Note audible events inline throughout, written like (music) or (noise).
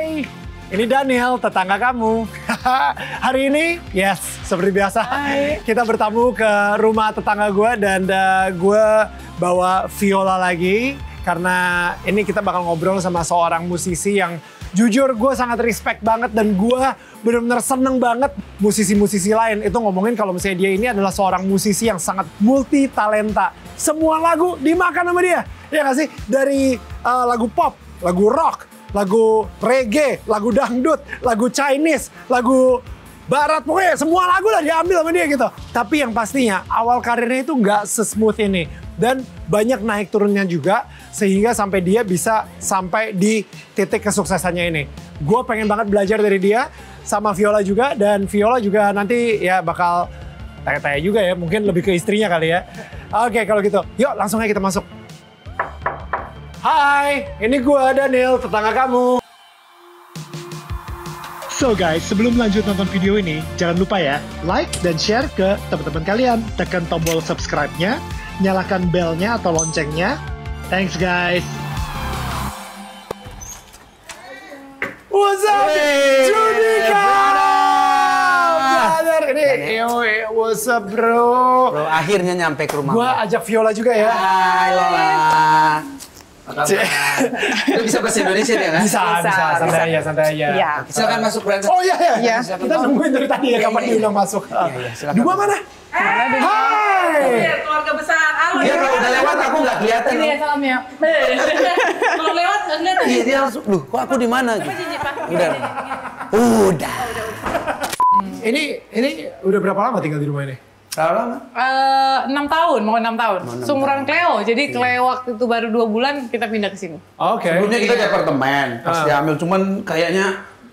Hai, ini Daniel, tetangga kamu. (laughs) Hari ini, yes, seperti biasa, Hai. kita bertamu ke rumah tetangga gue dan uh, eh, gue bawa Viola lagi. Karena ini kita bakal ngobrol sama seorang musisi yang jujur gue sangat respect banget dan gue benar-benar seneng banget musisi-musisi lain itu ngomongin kalau misalnya dia ini adalah seorang musisi yang sangat multi talenta semua lagu dimakan sama dia ya nggak sih dari uh, lagu pop lagu rock lagu reggae, lagu dangdut, lagu Chinese, lagu barat pokoknya semua lagu lah diambil sama dia gitu. Tapi yang pastinya awal karirnya itu nggak sesmooth ini dan banyak naik turunnya juga sehingga sampai dia bisa sampai di titik kesuksesannya ini. Gue pengen banget belajar dari dia sama Viola juga dan Viola juga nanti ya bakal tanya-tanya juga ya mungkin lebih ke istrinya kali ya. Oke kalau gitu yuk langsung aja kita masuk Hai, ini gue Daniel, tetangga kamu. So guys, sebelum lanjut nonton video ini, jangan lupa ya, like dan share ke teman-teman kalian. Tekan tombol subscribe-nya, nyalakan belnya atau loncengnya. Thanks guys. What's up, hey, Judika? Brother, ini, yo, what's up bro? Bro, akhirnya nyampe ke rumah. Gua ajak Viola juga ya. Hai Lola. (laughs) Lu bisa bahasa Indonesia ya kan? Bisa, bisa, bisa, santai aja, santai aja. Ya. Silakan masuk Brandon. Oh iya, iya. Ya. Kita nungguin dari tadi ya, iya, kapan iya, dia iya. udah masuk. Iya, iya, Dua mana? Hai. Hai. Keluarga besar. Halo. Dia kalau udah lewat aku nggak kelihatan. Ini ya salam ya. (laughs) Kalau lewat gak kelihatan. Iya dia langsung. Duh, kok aku di mana? Udah. Udah. Ini ini udah berapa lama tinggal di rumah ini? Berapa Uh, 6 tahun, mau enam tahun. Mau 6 Sumuran Cleo. Jadi iya. Cleo waktu itu baru dua bulan kita pindah ke sini. Oke. Okay. Sebelumnya kita di apartemen pas uh. diambil cuman kayaknya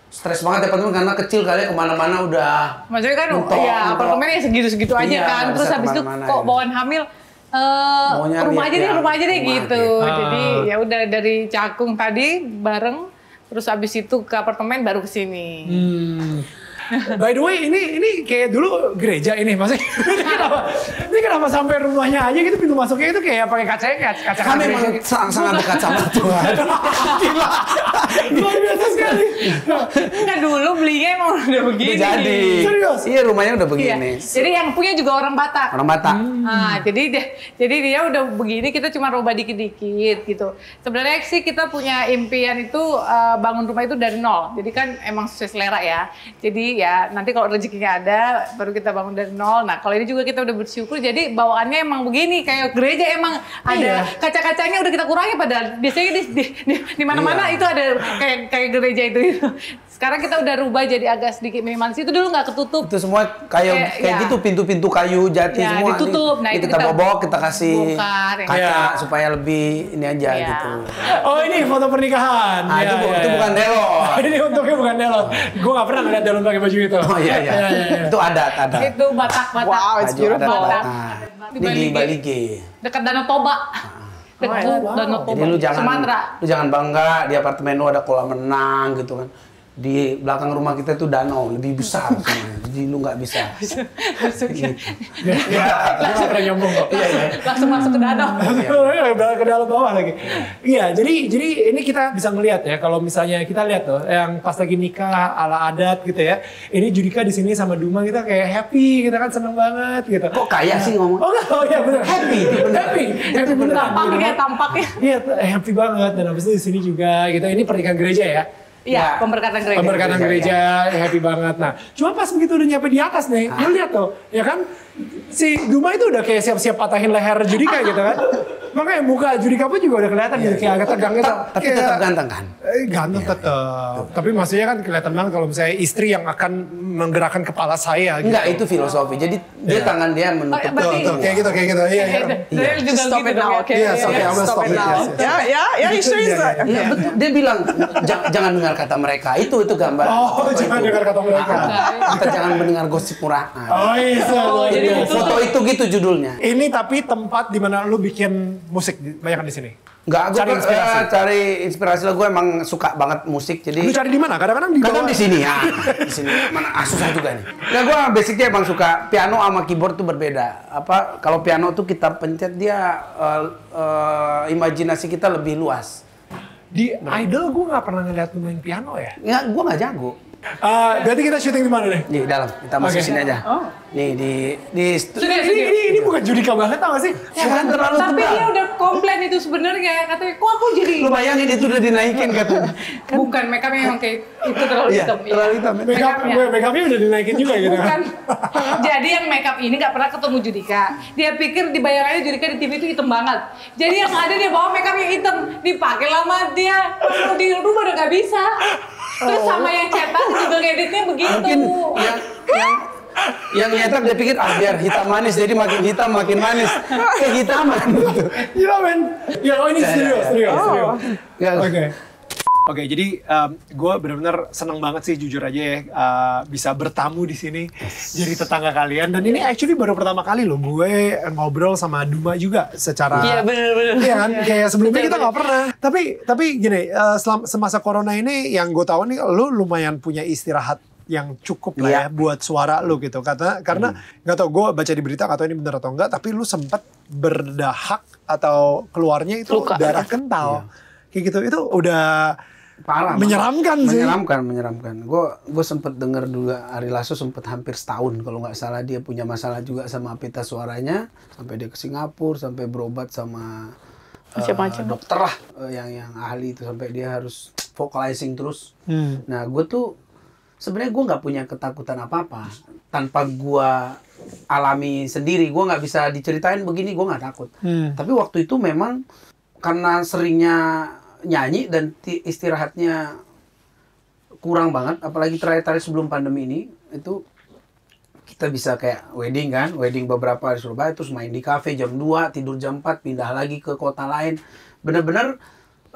stres banget ya apartemen karena kecil kali kemana-mana udah maksudnya kan mentok, ya apartemen ya segitu-segitu aja iya, kan terus habis itu kok iya. bawaan hamil uh, rumah aja deh rumah gitu. aja deh gitu jadi ah. ya udah dari cakung tadi bareng terus habis itu ke apartemen baru ke sini hmm. (laughs) By the way, ini ini kayak dulu gereja ini masih (laughs) ini kenapa? sampai rumahnya aja gitu pintu masuknya itu kayak pakai kaca kaca kaca. Kami memang sangat dekat sama Tuhan. (laughs) Gila, luar biasa sekali. Nah dulu belinya emang udah begini. jadi. Serius? Iya rumahnya udah iya. begini. Iya. Jadi yang punya juga orang Batak. Orang Batak. Hmm. Nah, jadi dia jadi dia udah begini kita cuma rubah dikit-dikit gitu. Sebenarnya sih kita punya impian itu uh, bangun rumah itu dari nol. Jadi kan emang sesuai selera ya. Jadi ya. Nanti kalau rezekinya ada baru kita bangun dari nol. Nah, kalau ini juga kita udah bersyukur jadi bawaannya emang begini kayak gereja emang ada iya. kaca-kacanya udah kita kurangi pada biasanya di di, di, di mana-mana iya. itu ada kayak kayak gereja itu, itu. (laughs) Sekarang kita udah rubah jadi agak sedikit minimalis. Itu dulu nggak ketutup. Itu semua kayak kayak kayak ya. gitu pintu-pintu kayu jati ya, semua. ditutup. Nah, itu kita, kita bobok, kita kasih bukar, ya. kaca ya. supaya lebih ini aja ya. gitu. Oh, ini foto pernikahan. Nah, ya, itu, ya, itu ya. bukan delon. (laughs) ini untuknya bukan delon. Gue nggak pernah ngeliat delon pakai baju itu. Oh iya iya. (laughs) iya, iya, iya. Itu adat ada. Itu Batak Batak. Wow, it's beautiful. Batak. Batak. Di Bali Bali. Dekat Danau Toba. Ah. Dekat oh, wow. Danau Toba. Jadi lu jangan Sumatera. lu jangan bangga di apartemen lu ada kolam renang gitu kan di belakang rumah kita itu danau lebih besar jadi lu nggak bisa langsung iya, iya, iya. ya, langsung masuk ke danau ke dalam bawah lagi iya jadi jadi ini kita bisa melihat ya kalau misalnya kita lihat tuh yang pas lagi nikah ala adat gitu ya ini Judika di sini sama Duma kita kayak happy kita kan seneng banget gitu kok kaya sih ngomong oh, oh iya benar happy happy happy bener tampaknya gitu kan. tampaknya iya happy banget dan abis itu di sini juga gitu ini pernikahan gereja ya Iya, nah, pemberkatan gereja. Pemberkatan gereja, ya, ya, gereja ya. happy banget. Nah, cuma pas begitu udah nyampe di atas nih, ah. lu lihat tuh, ya kan? si Duma itu udah kayak siap-siap patahin leher Judika gitu kan. Makanya muka Judika pun juga udah kelihatan gitu, kayak agak tegang gitu. Tapi tetap iya. ganteng kan? Eh, ganteng iya. tetap. Tapi maksudnya kan kelihatan banget kalau misalnya istri yang akan menggerakkan kepala saya gitu. Enggak, itu filosofi. Jadi dia iya. tangan dia menutup. Betul, kayak gitu, kayak gitu. Iya, iya. Stop gitu it now, oke. Iya, stop it now. Stop it now. Ya, ya, ya, istri Dia bilang, jangan dengar kata mereka. Itu, itu gambar. Oh, (laughs) jangan dengar kata mereka. Kita jangan mendengar gosip murahan. Oh, iya. Oh, jadi itu. Iya, iya, foto iya. itu gitu judulnya. Ini tapi tempat di mana lu bikin musik banyak di sini. Enggak, gue cari inspirasi. Uh, cari inspirasi lah gue emang suka banget musik jadi. Lu cari di mana? Kadang-kadang di Kadang di sini ya. di sini. Mana ah, susah juga nih. Nah, gue basicnya emang suka piano sama keyboard tuh berbeda. Apa kalau piano tuh kita pencet dia uh, uh, imajinasi kita lebih luas. Di idol gue gak pernah ngeliat lu main piano ya? Ya, gue gak jago. Uh, berarti kita syuting di mana deh? Di dalam. Kita masuk okay. sini aja. Oh. Nih di di sini, ini, ini, ini bukan judika banget tau gak sih? Ya, kan, terlalu Tapi dia udah komplain itu sebenarnya katanya kok aku jadi Lu bayangin itu udah dinaikin katanya. Kan? Bukan make upnya memang kayak itu terlalu ya, hitam. Terlalu hitam. Ya. Make up make upnya udah dinaikin juga gitu. Bukan. (laughs) jadi yang make up ini gak pernah ketemu Judika. Dia pikir dibayarannya Judika di TV itu hitam banget. Jadi yang ada dia bawa make upnya hitam dipakai lama dia di rumah udah gak bisa. Terus oh. sama yang cetak juga ngeditnya begitu. Mungkin yang, yang yang nyetak dia pikir ah biar hitam manis jadi makin hitam makin manis kehitaman gitu. Iya men. Ya oh ini ya, ya, ya. serius serius serius. Oh. Oke. Oke, okay, jadi um, ehm, gue benar-benar senang banget sih jujur aja ya uh, bisa bertamu di sini yes. jadi tetangga kalian dan ini iya. actually baru pertama kali loh gue ngobrol sama Duma juga secara Iya benar-benar. Iya kan yeah. kayak sebelumnya kita nggak pernah. Tapi tapi gini uh, eh, selama semasa corona ini yang gue tahu nih lo lumayan punya istirahat yang cukup lah ya, ya buat suara lo gitu karena karena hmm. nggak hmm. tau gue baca di berita nggak tau ini benar atau enggak tapi lu sempet berdahak atau keluarnya itu Luka. darah kental yeah. kayak gitu itu udah parah menyeramkan sih menyeramkan menyeramkan gue gue sempet denger juga Ari Lasso sempet hampir setahun kalau nggak salah dia punya masalah juga sama pita suaranya sampai dia ke Singapura sampai berobat sama eh, Macam-macam. dokter lah uh, yang yang ahli itu sampai dia harus vocalizing terus hmm. nah gue tuh sebenarnya gue nggak punya ketakutan apa apa tanpa gue alami sendiri gue nggak bisa diceritain begini gue nggak takut hmm. tapi waktu itu memang karena seringnya nyanyi dan istirahatnya kurang banget apalagi terakhir-terakhir sebelum pandemi ini itu kita bisa kayak wedding kan wedding beberapa hari Surabaya terus main di kafe jam 2 tidur jam 4 pindah lagi ke kota lain bener-bener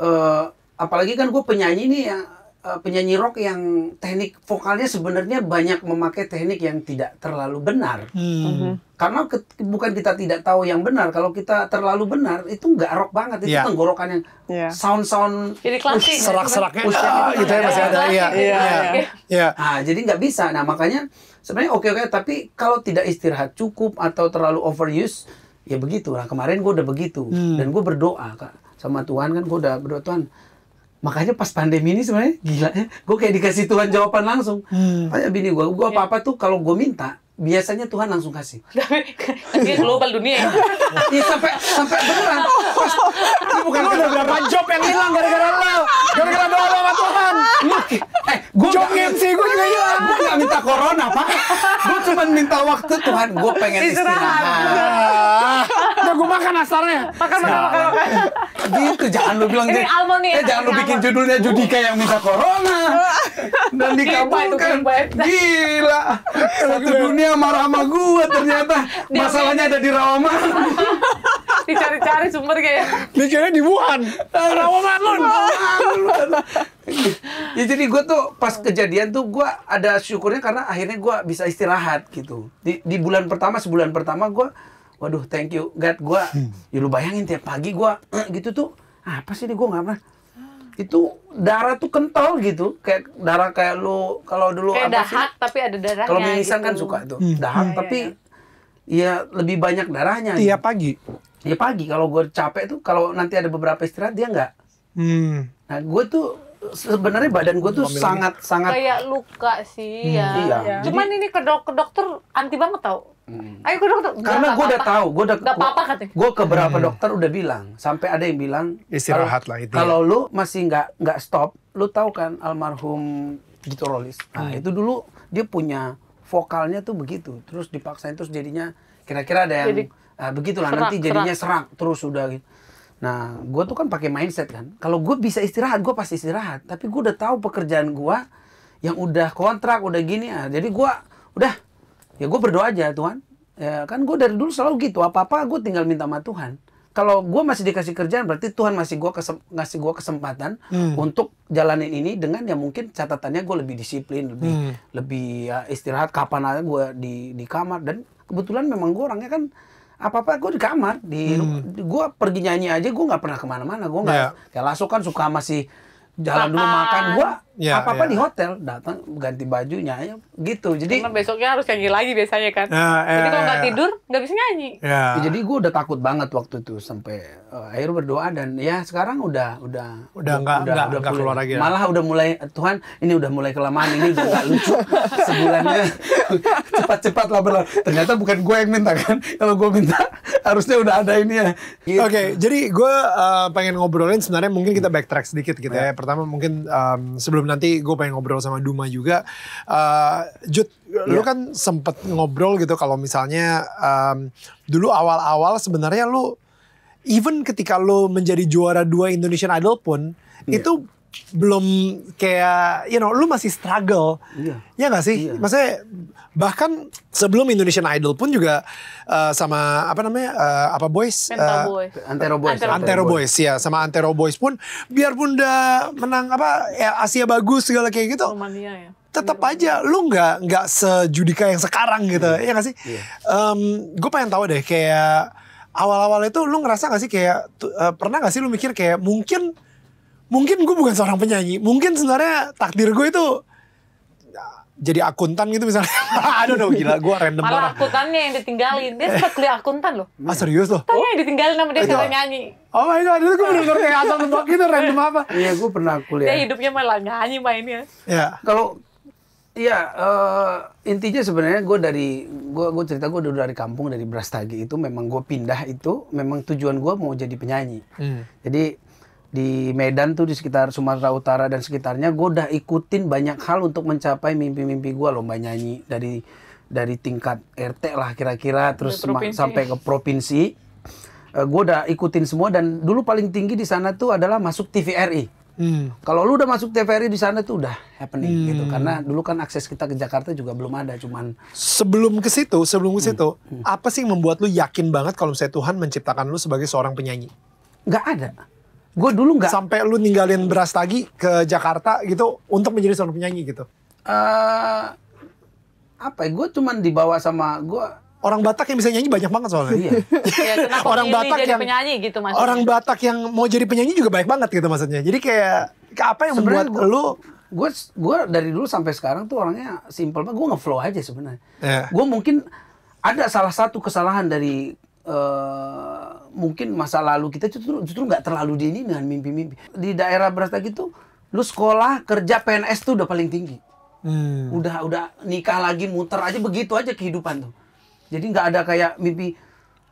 uh, apalagi kan gue penyanyi nih yang uh, penyanyi rock yang teknik vokalnya sebenarnya banyak memakai teknik yang tidak terlalu benar. Hmm. Mhm. Karena ke, bukan kita tidak tahu yang benar, kalau kita terlalu benar itu nggak rock banget, itu yeah. tenggorokan yang yeah. sound-sound gitu kan? serak-seraknya uh, gitu ya masih ada. Iya. Iya, iya. iya. Iya. Nah, jadi nggak bisa. Nah, makanya sebenarnya oke-oke tapi kalau tidak istirahat cukup atau terlalu overuse ya begitu. Nah, kemarin gue udah begitu hmm. dan gue berdoa Kak, sama Tuhan kan gue udah berdoa Tuhan Makanya pas pandemi ini sebenarnya gila ya. Gue kayak dikasih Tuhan jawaban langsung. Hmm. Tanya bini gue, gue apa-apa iya. tuh kalau gue minta, biasanya Tuhan langsung kasih. Tapi global dunia ya. ya sampai sampai beneran. Pas, bukan udah berapa job yang hilang gara-gara lo, gara-gara doa sama Tuhan. eh, gua job MC gue juga hilang. Gue nggak minta corona pak. Gue cuma minta waktu Tuhan. Gue pengen istirahat. Udah gue makan asarnya. Makan makan makan. Gitu jangan lu bilang Ini almond nih. Eh, jangan lu bikin judulnya Judika yang minta corona dan dikabulkan. Gila. Satu dunia yang marah sama gue ternyata masalahnya ada di Rawamangun (laughs) dicari-cari sumber kayak dicari di Wuhan ah, Rawamangun ya jadi gue tuh pas kejadian tuh gue ada syukurnya karena akhirnya gue bisa istirahat gitu di, di bulan pertama sebulan pertama gue waduh thank you God gue hmm. ya lu bayangin tiap pagi gue (clears throat) gitu tuh apa sih ini gue nggak pernah itu darah tuh kental gitu kayak darah kayak lu kalau dulu kayak apa dahak sih? tapi ada darahnya kalau mimisan kan gitu. kan suka itu hmm. dahak ya, tapi ya, ya. ya lebih banyak darahnya tiap gitu. pagi ya pagi kalau gue capek tuh kalau nanti ada beberapa istirahat dia nggak hmm. nah gue tuh sebenarnya badan gue tuh sangat sangat kayak luka sih hmm. ya. Iya. iya. Jadi, Cuman ini ke, dok ke dokter anti banget tau. Hmm. Ayo ke dokter. Karena gue udah tahu, gue udah gak apa katanya. Gue ke beberapa hmm. dokter udah bilang, sampai ada yang bilang istirahat lah itu. Kalau ya. lu masih nggak nggak stop, lu tahu kan almarhum Gito Rolis. Nah, hmm. itu dulu dia punya vokalnya tuh begitu, terus dipaksain terus jadinya kira-kira ada yang Jadi, uh, begitulah serak, nanti jadinya serak. serak terus udah gitu. Nah, gue tuh kan pakai mindset kan. Kalau gue bisa istirahat, gue pasti istirahat. Tapi gue udah tahu pekerjaan gue yang udah kontrak, udah gini. Ya. Jadi gue udah, ya gue berdoa aja Tuhan. Ya, kan gue dari dulu selalu gitu. Apa-apa gue tinggal minta sama Tuhan. Kalau gue masih dikasih kerjaan, berarti Tuhan masih gue kesem ngasih gue kesempatan hmm. untuk jalanin ini dengan ya mungkin catatannya gue lebih disiplin, lebih hmm. lebih ya, istirahat kapan aja gue di di kamar dan kebetulan memang gue orangnya kan apa-apa gue di kamar di hmm. gue pergi nyanyi aja gue nggak pernah kemana-mana gue nggak yeah. kayak langsung kan suka masih jalan dulu makan gue Ya, apa apa ya. di hotel datang ganti bajunya ya, gitu jadi Cuman besoknya harus nyanyi lagi biasanya kan ya, ya, jadi kalau ya, nggak ya, tidur nggak bisa nyanyi ya. Ya, jadi gue udah takut banget waktu itu sampai uh, eh, akhir berdoa dan ya sekarang udah udah udah nggak udah, enggak, udah enggak keluar lagi ya. malah udah mulai Tuhan ini udah mulai kelamaan ini juga lucu (laughs) sebulannya (laughs) cepat-cepat lah berlalu ternyata bukan gue yang minta kan kalau gue minta (laughs) harusnya udah ada ini ya gitu. oke okay, jadi gue uh, pengen ngobrolin sebenarnya mungkin kita backtrack sedikit gitu ya, ya. pertama mungkin um, sebelum sebelum nanti gue pengen ngobrol sama Duma juga. Uh, eh, Jud, yeah. lu iya. kan sempet ngobrol gitu kalau misalnya um, dulu awal-awal sebenarnya lu even ketika lu menjadi juara dua Indonesian Idol pun yeah. itu belum kayak you know lu masih struggle. Yeah. Ya iya gak sih? Iya. Maksudnya bahkan sebelum Indonesian Idol pun juga uh, sama apa namanya uh, apa boys uh, eh, boy. Antero boys Antero, Antero boys. boys ya sama Antero boys pun biarpun udah menang apa ya Asia bagus segala kayak gitu Romania ya tetap aja lu nggak nggak sejudika yang sekarang gitu hmm. ya gak sih yeah. Iya. um, gue pengen tahu deh kayak awal-awal itu lu ngerasa gak sih kayak uh, pernah gak sih lu mikir kayak mungkin mungkin gue bukan seorang penyanyi mungkin sebenarnya takdir gue itu jadi akuntan gitu misalnya. (laughs) Aduh dong gila gue random Malah akuntannya yang ditinggalin. Dia sempat kuliah akuntan loh. Ah serius loh? Tanya yang ditinggalin sama dia karena iya. nyanyi. Oh my god, itu gue iya. bener-bener kayak asal tebak gitu random apa. (laughs) Iya gue pernah kuliah. Dia hidupnya malah nyanyi mainnya. Iya. Kalau Iya, uh, intinya sebenarnya gue dari gue gue cerita gue dulu dari kampung dari Brastagi itu memang gue pindah itu memang tujuan gue mau jadi penyanyi. Hmm. Jadi di Medan tuh di sekitar Sumatera Utara dan sekitarnya gue udah ikutin banyak hal untuk mencapai mimpi-mimpi gue lomba nyanyi dari dari tingkat RT lah kira-kira terus sampai ke provinsi uh, eh, gue udah ikutin semua dan dulu paling tinggi di sana tuh adalah masuk TVRI Hmm. Kalau lu udah masuk TVRI di sana tuh udah happening hmm. gitu karena dulu kan akses kita ke Jakarta juga belum ada cuman sebelum ke situ sebelum ke hmm. situ hmm. apa sih yang membuat lu yakin banget kalau misalnya Tuhan menciptakan lu sebagai seorang penyanyi? Gak ada Gue dulu nggak sampai lu ninggalin beras tagi ke Jakarta gitu untuk menjadi seorang penyanyi gitu. Uh, apa ya? Gue cuman dibawa sama gue Orang Batak yang bisa nyanyi banyak banget soalnya. Iya. (laughs) iya orang Batak yang penyanyi gitu maksudnya. Orang Batak yang mau jadi penyanyi juga banyak banget gitu maksudnya. Jadi kayak apa yang Sebenernya membuat gua, lu gue gue dari dulu sampai sekarang tuh orangnya simpel banget gue ngeflow aja sebenarnya yeah. gue mungkin ada salah satu kesalahan dari Eh, mungkin masa lalu kita justru justru nggak terlalu dini dengan mimpi-mimpi. Di daerah berasa gitu lu sekolah, kerja, PNS tuh udah paling tinggi. Hmm. Udah udah nikah lagi muter aja begitu aja kehidupan tuh. Jadi nggak ada kayak mimpi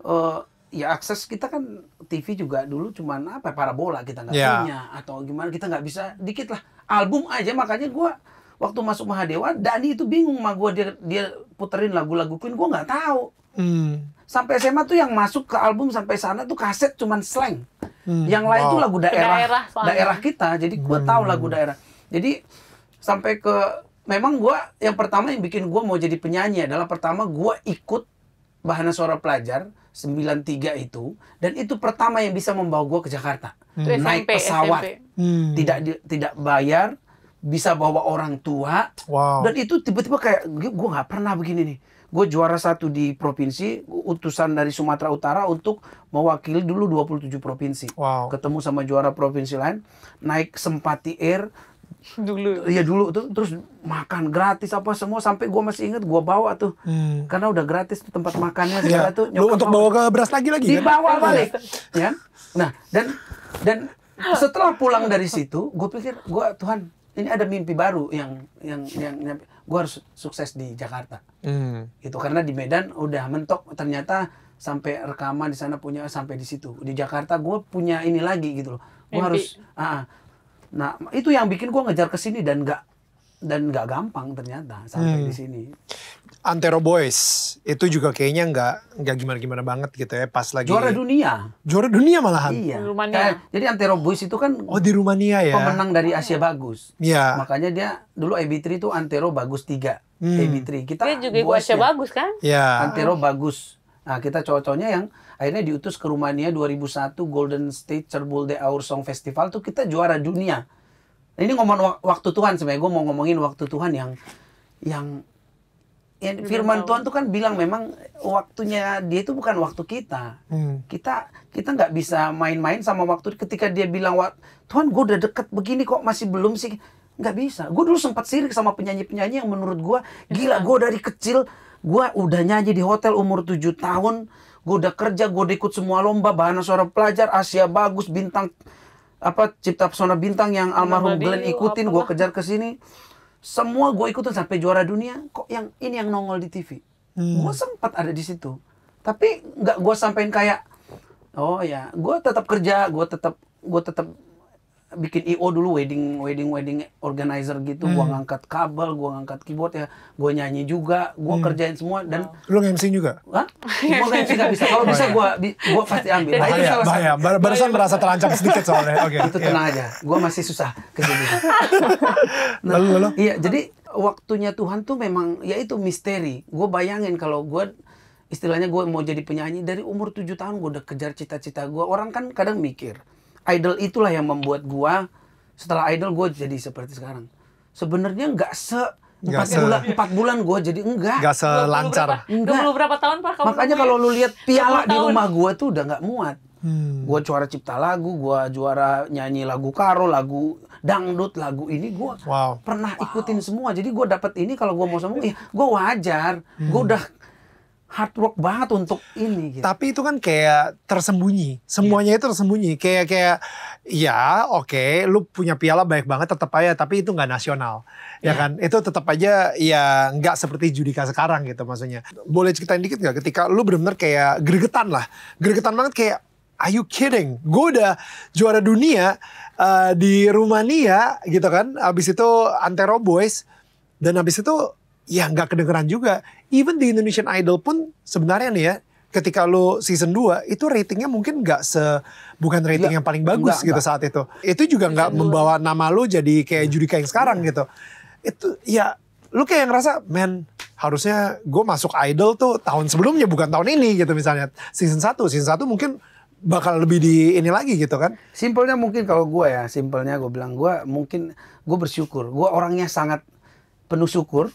uh, ya akses kita kan TV juga dulu cuman apa ya, parabola kita nggak yeah. punya atau gimana kita nggak bisa dikit lah album aja makanya gua waktu masuk Mahadewa Dani itu bingung mah gua dia dia puterin lagu-lagu Queen gua nggak tahu hmm sampai SMA tuh yang masuk ke album sampai sana tuh kaset cuman slang. Hmm. Yang lain wow. tuh lagu daerah daerah, daerah kita. Jadi gue hmm. tahu lagu daerah. Jadi sampai ke memang gue yang pertama yang bikin gue mau jadi penyanyi adalah pertama gue ikut bahana suara pelajar 93 itu dan itu pertama yang bisa membawa gua ke Jakarta. Hmm. Naik pesawat. Hmm. Tidak di, tidak bayar bisa bawa orang tua wow. dan itu tiba-tiba kayak gue nggak pernah begini nih gue juara satu di provinsi, utusan dari Sumatera Utara untuk mewakili dulu 27 provinsi. Wow. Ketemu sama juara provinsi lain, naik Sempati Air, dulu iya dulu tuh terus makan gratis apa semua sampai gue masih inget gue bawa tuh hmm. karena udah gratis tuh tempat makannya segala iya. tuh lu untuk bawa ke beras lagi lagi kan? dibawa ya? balik ya nah dan dan setelah pulang dari situ gue pikir gue Tuhan ini ada mimpi baru yang yang yang, yang gue harus sukses di Jakarta hmm. gitu karena di Medan udah mentok ternyata sampai rekaman di sana punya sampai di situ di Jakarta gue punya ini lagi gitu loh gue harus ah, ah nah itu yang bikin gue ngejar ke sini dan nggak dan nggak gampang ternyata sampai hmm. di sini Antero Boys itu juga kayaknya nggak nggak gimana-gimana banget gitu ya pas lagi juara dunia juara dunia malahan iya Rumania jadi Antero Boys itu kan oh di Rumania ya pemenang dari Asia iya. bagus ya makanya dia dulu ab 3 itu Antero bagus tiga hmm. ab 3 kita dia juga ikut Asia ya. bagus kan ya. Antero bagus nah kita cocoknya yang akhirnya diutus ke Rumania 2001 Golden State Cerbul de Aur Song Festival tuh kita juara dunia ini ngomong waktu Tuhan sebenarnya gue mau ngomongin waktu Tuhan yang yang ya, firman Tuhan tuh kan bilang memang waktunya dia itu bukan waktu kita. Hmm. Kita kita nggak bisa main-main sama waktu ketika dia bilang Tuhan gue udah deket begini kok masih belum sih nggak bisa. Gue dulu sempat sirik sama penyanyi-penyanyi yang menurut gue iya. gila gue dari kecil gue udah nyanyi di hotel umur 7 tahun gue udah kerja gue udah ikut semua lomba bahana suara pelajar Asia bagus bintang apa cipta pesona bintang yang almarhum Glenn ikutin gue kejar ke sini semua gue ikutin sampai juara dunia. Kok yang ini yang nongol di TV? Hmm. Gue sempat ada di situ. Tapi nggak gue sampein kayak, oh ya, gue tetap kerja, gue tetap gue tetap bikin IO dulu wedding wedding wedding organizer gitu hmm. gua ngangkat kabel gua ngangkat keyboard ya gua nyanyi juga gua hmm. kerjain semua dan lu MC juga Hah? gua MC gak bisa kalau bisa gua gua pasti ambil bahaya, nah, bahaya. Bar barusan merasa terancam sedikit soalnya oke okay, itu iya. tenang yeah. aja gua masih susah sini nah, (laughs) lalu lalu nah, iya jadi waktunya Tuhan tuh memang ya itu misteri gua bayangin kalau gua istilahnya gue mau jadi penyanyi dari umur tujuh tahun gue udah kejar cita-cita gue orang kan kadang mikir idol itulah yang membuat gua setelah idol gua jadi seperti sekarang. Sebenarnya nggak se Empat bulan, empat bulan gua jadi enggak. Enggak selancar. Enggak. Dulu berapa tahun Pak? Makanya kalau lu lihat piala di rumah gua tuh udah nggak muat. Hmm. Gue juara cipta lagu, gue juara nyanyi lagu karo, lagu dangdut, lagu ini gue wow. pernah wow. ikutin semua. Jadi gue dapet ini kalau gue mau gue, ya gue wajar. Hmm. Gue udah hard work banget untuk ini. Gitu. Tapi itu kan kayak tersembunyi, semuanya yeah. itu tersembunyi. Kayak kayak ya oke, okay, lu punya piala baik banget tetap aja, tapi itu nggak nasional, yeah. ya iya. kan? Itu tetap aja ya nggak seperti Judika sekarang gitu maksudnya. Boleh ceritain dikit nggak ketika lu benar-benar kayak gregetan lah, gregetan banget kayak Are you kidding? Gue udah juara dunia uh, di Rumania gitu kan. Abis itu Antero Boys. Dan abis itu ya nggak kedengeran juga. Even di Indonesian Idol pun sebenarnya nih ya, ketika lo season 2 itu ratingnya mungkin nggak se bukan rating enggak, yang paling bagus enggak, gitu enggak. saat itu. Itu juga iya, nggak iya. membawa nama lo jadi kayak iya. Judika yang sekarang gitu. Itu ya lo kayak ngerasa man harusnya gue masuk Idol tuh tahun sebelumnya bukan tahun ini gitu misalnya. Season 1, season satu mungkin bakal lebih di ini lagi gitu kan? Simpelnya mungkin kalau gue ya, simpelnya gue bilang gue mungkin gue bersyukur, gue orangnya sangat penuh syukur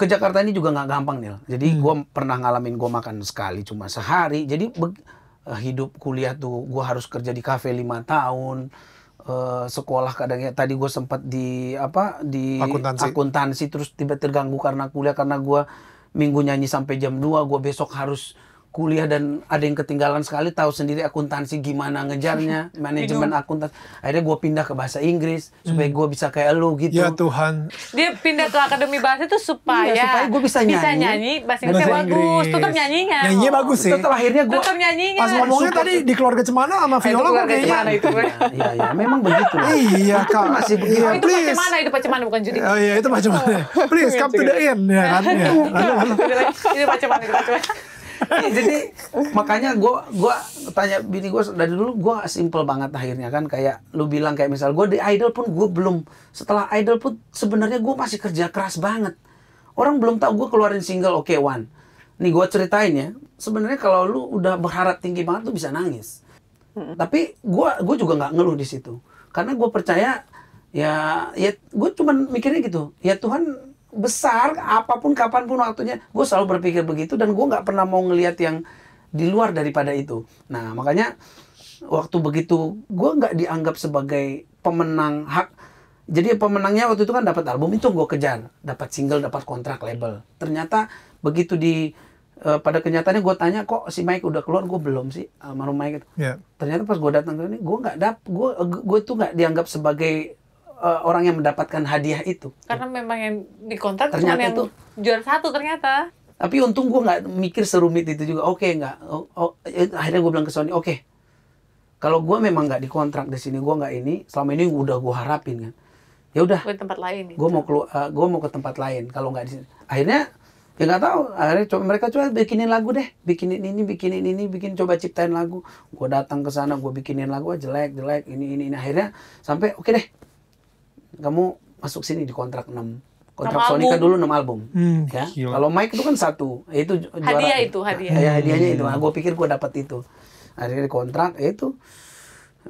ke Jakarta ini juga nggak gampang nih. Jadi hmm. gue pernah ngalamin gue makan sekali cuma sehari. Jadi eh, hidup kuliah tuh gue harus kerja di kafe lima tahun. Uh, sekolah kadang tadi gue sempat di apa di akuntansi, akuntansi terus tiba terganggu karena kuliah karena gue minggu nyanyi sampai jam 2 gue besok harus kuliah dan ada yang ketinggalan sekali tahu sendiri akuntansi gimana ngejarnya (laughs) manajemen akuntansi akhirnya gue pindah ke bahasa Inggris hmm. supaya gue bisa kayak lu gitu ya Tuhan dia pindah ke akademi bahasa itu supaya iya, supaya gue bisa nyanyi bisa nyanyi bahasa Inggris bahasa bagus tutup nyanyinya nyanyinya bagus sih tutup akhirnya gue tutup nyanyinya pas ngomongnya tadi di keluarga cemana sama ah, Viola gue kayaknya itu (laughs) iya iya memang begitu iya kak masih begitu iya, itu cemana itu cemana bukan judi oh iya itu cemana oh. please come to the iya, iya. end ya kan itu cemana itu cemana (laughs) jadi makanya gua gua tanya bini gua dari dulu gua simple banget akhirnya kan kayak lu bilang kayak misal gua di idol pun gua belum setelah idol pun sebenarnya gua masih kerja keras banget orang belum tahu gua keluarin single oke okay, one nih gue ceritain ya sebenarnya kalau lu udah berharap tinggi banget tuh bisa nangis hmm. tapi gua gua juga nggak ngeluh di situ karena gua percaya ya ya gua cuman mikirnya gitu ya Tuhan besar apapun kapanpun waktunya gue selalu berpikir begitu dan gue nggak pernah mau ngelihat yang di luar daripada itu nah makanya waktu begitu gue nggak dianggap sebagai pemenang hak jadi pemenangnya waktu itu kan dapat album itu gue kejar dapat single dapat kontrak label ternyata begitu di uh, pada kenyataannya gue tanya kok si Mike udah keluar gue belum sih uh, Mike itu ya. yeah. ternyata pas gue datang ke sini gue nggak dap gue eh, gue tuh nggak dianggap sebagai uh, orang yang mendapatkan hadiah itu. Karena memang yang dikontak ternyata yang itu juara satu ternyata. Tapi untung gue nggak mikir serumit itu juga. Oke okay, nggak. Oh, oh, akhirnya gue bilang ke Sony, oke. Okay. Kalau gue memang nggak dikontrak di sini, gue nggak ini. Selama ini udah gue harapin kan. Ya udah. Gue tempat lain. Gue mau ke uh, eh, gue mau ke tempat lain. Kalau nggak di sini, akhirnya ya nggak tahu. Akhirnya coba, mereka coba bikinin lagu deh, bikinin ini, bikinin ini, bikin coba ciptain lagu. Gue datang ke sana, gue bikinin lagu, jelek, jelek, ini, ini, ini. Akhirnya sampai oke okay deh, kamu masuk sini di kontrak 6 kontrak Sony kan dulu 6 album hmm, ya kalau Mike itu kan satu itu juara. hadiah itu hadiah ya hadiahnya hmm. itu nah, gue pikir gue dapat itu akhirnya di kontrak ya itu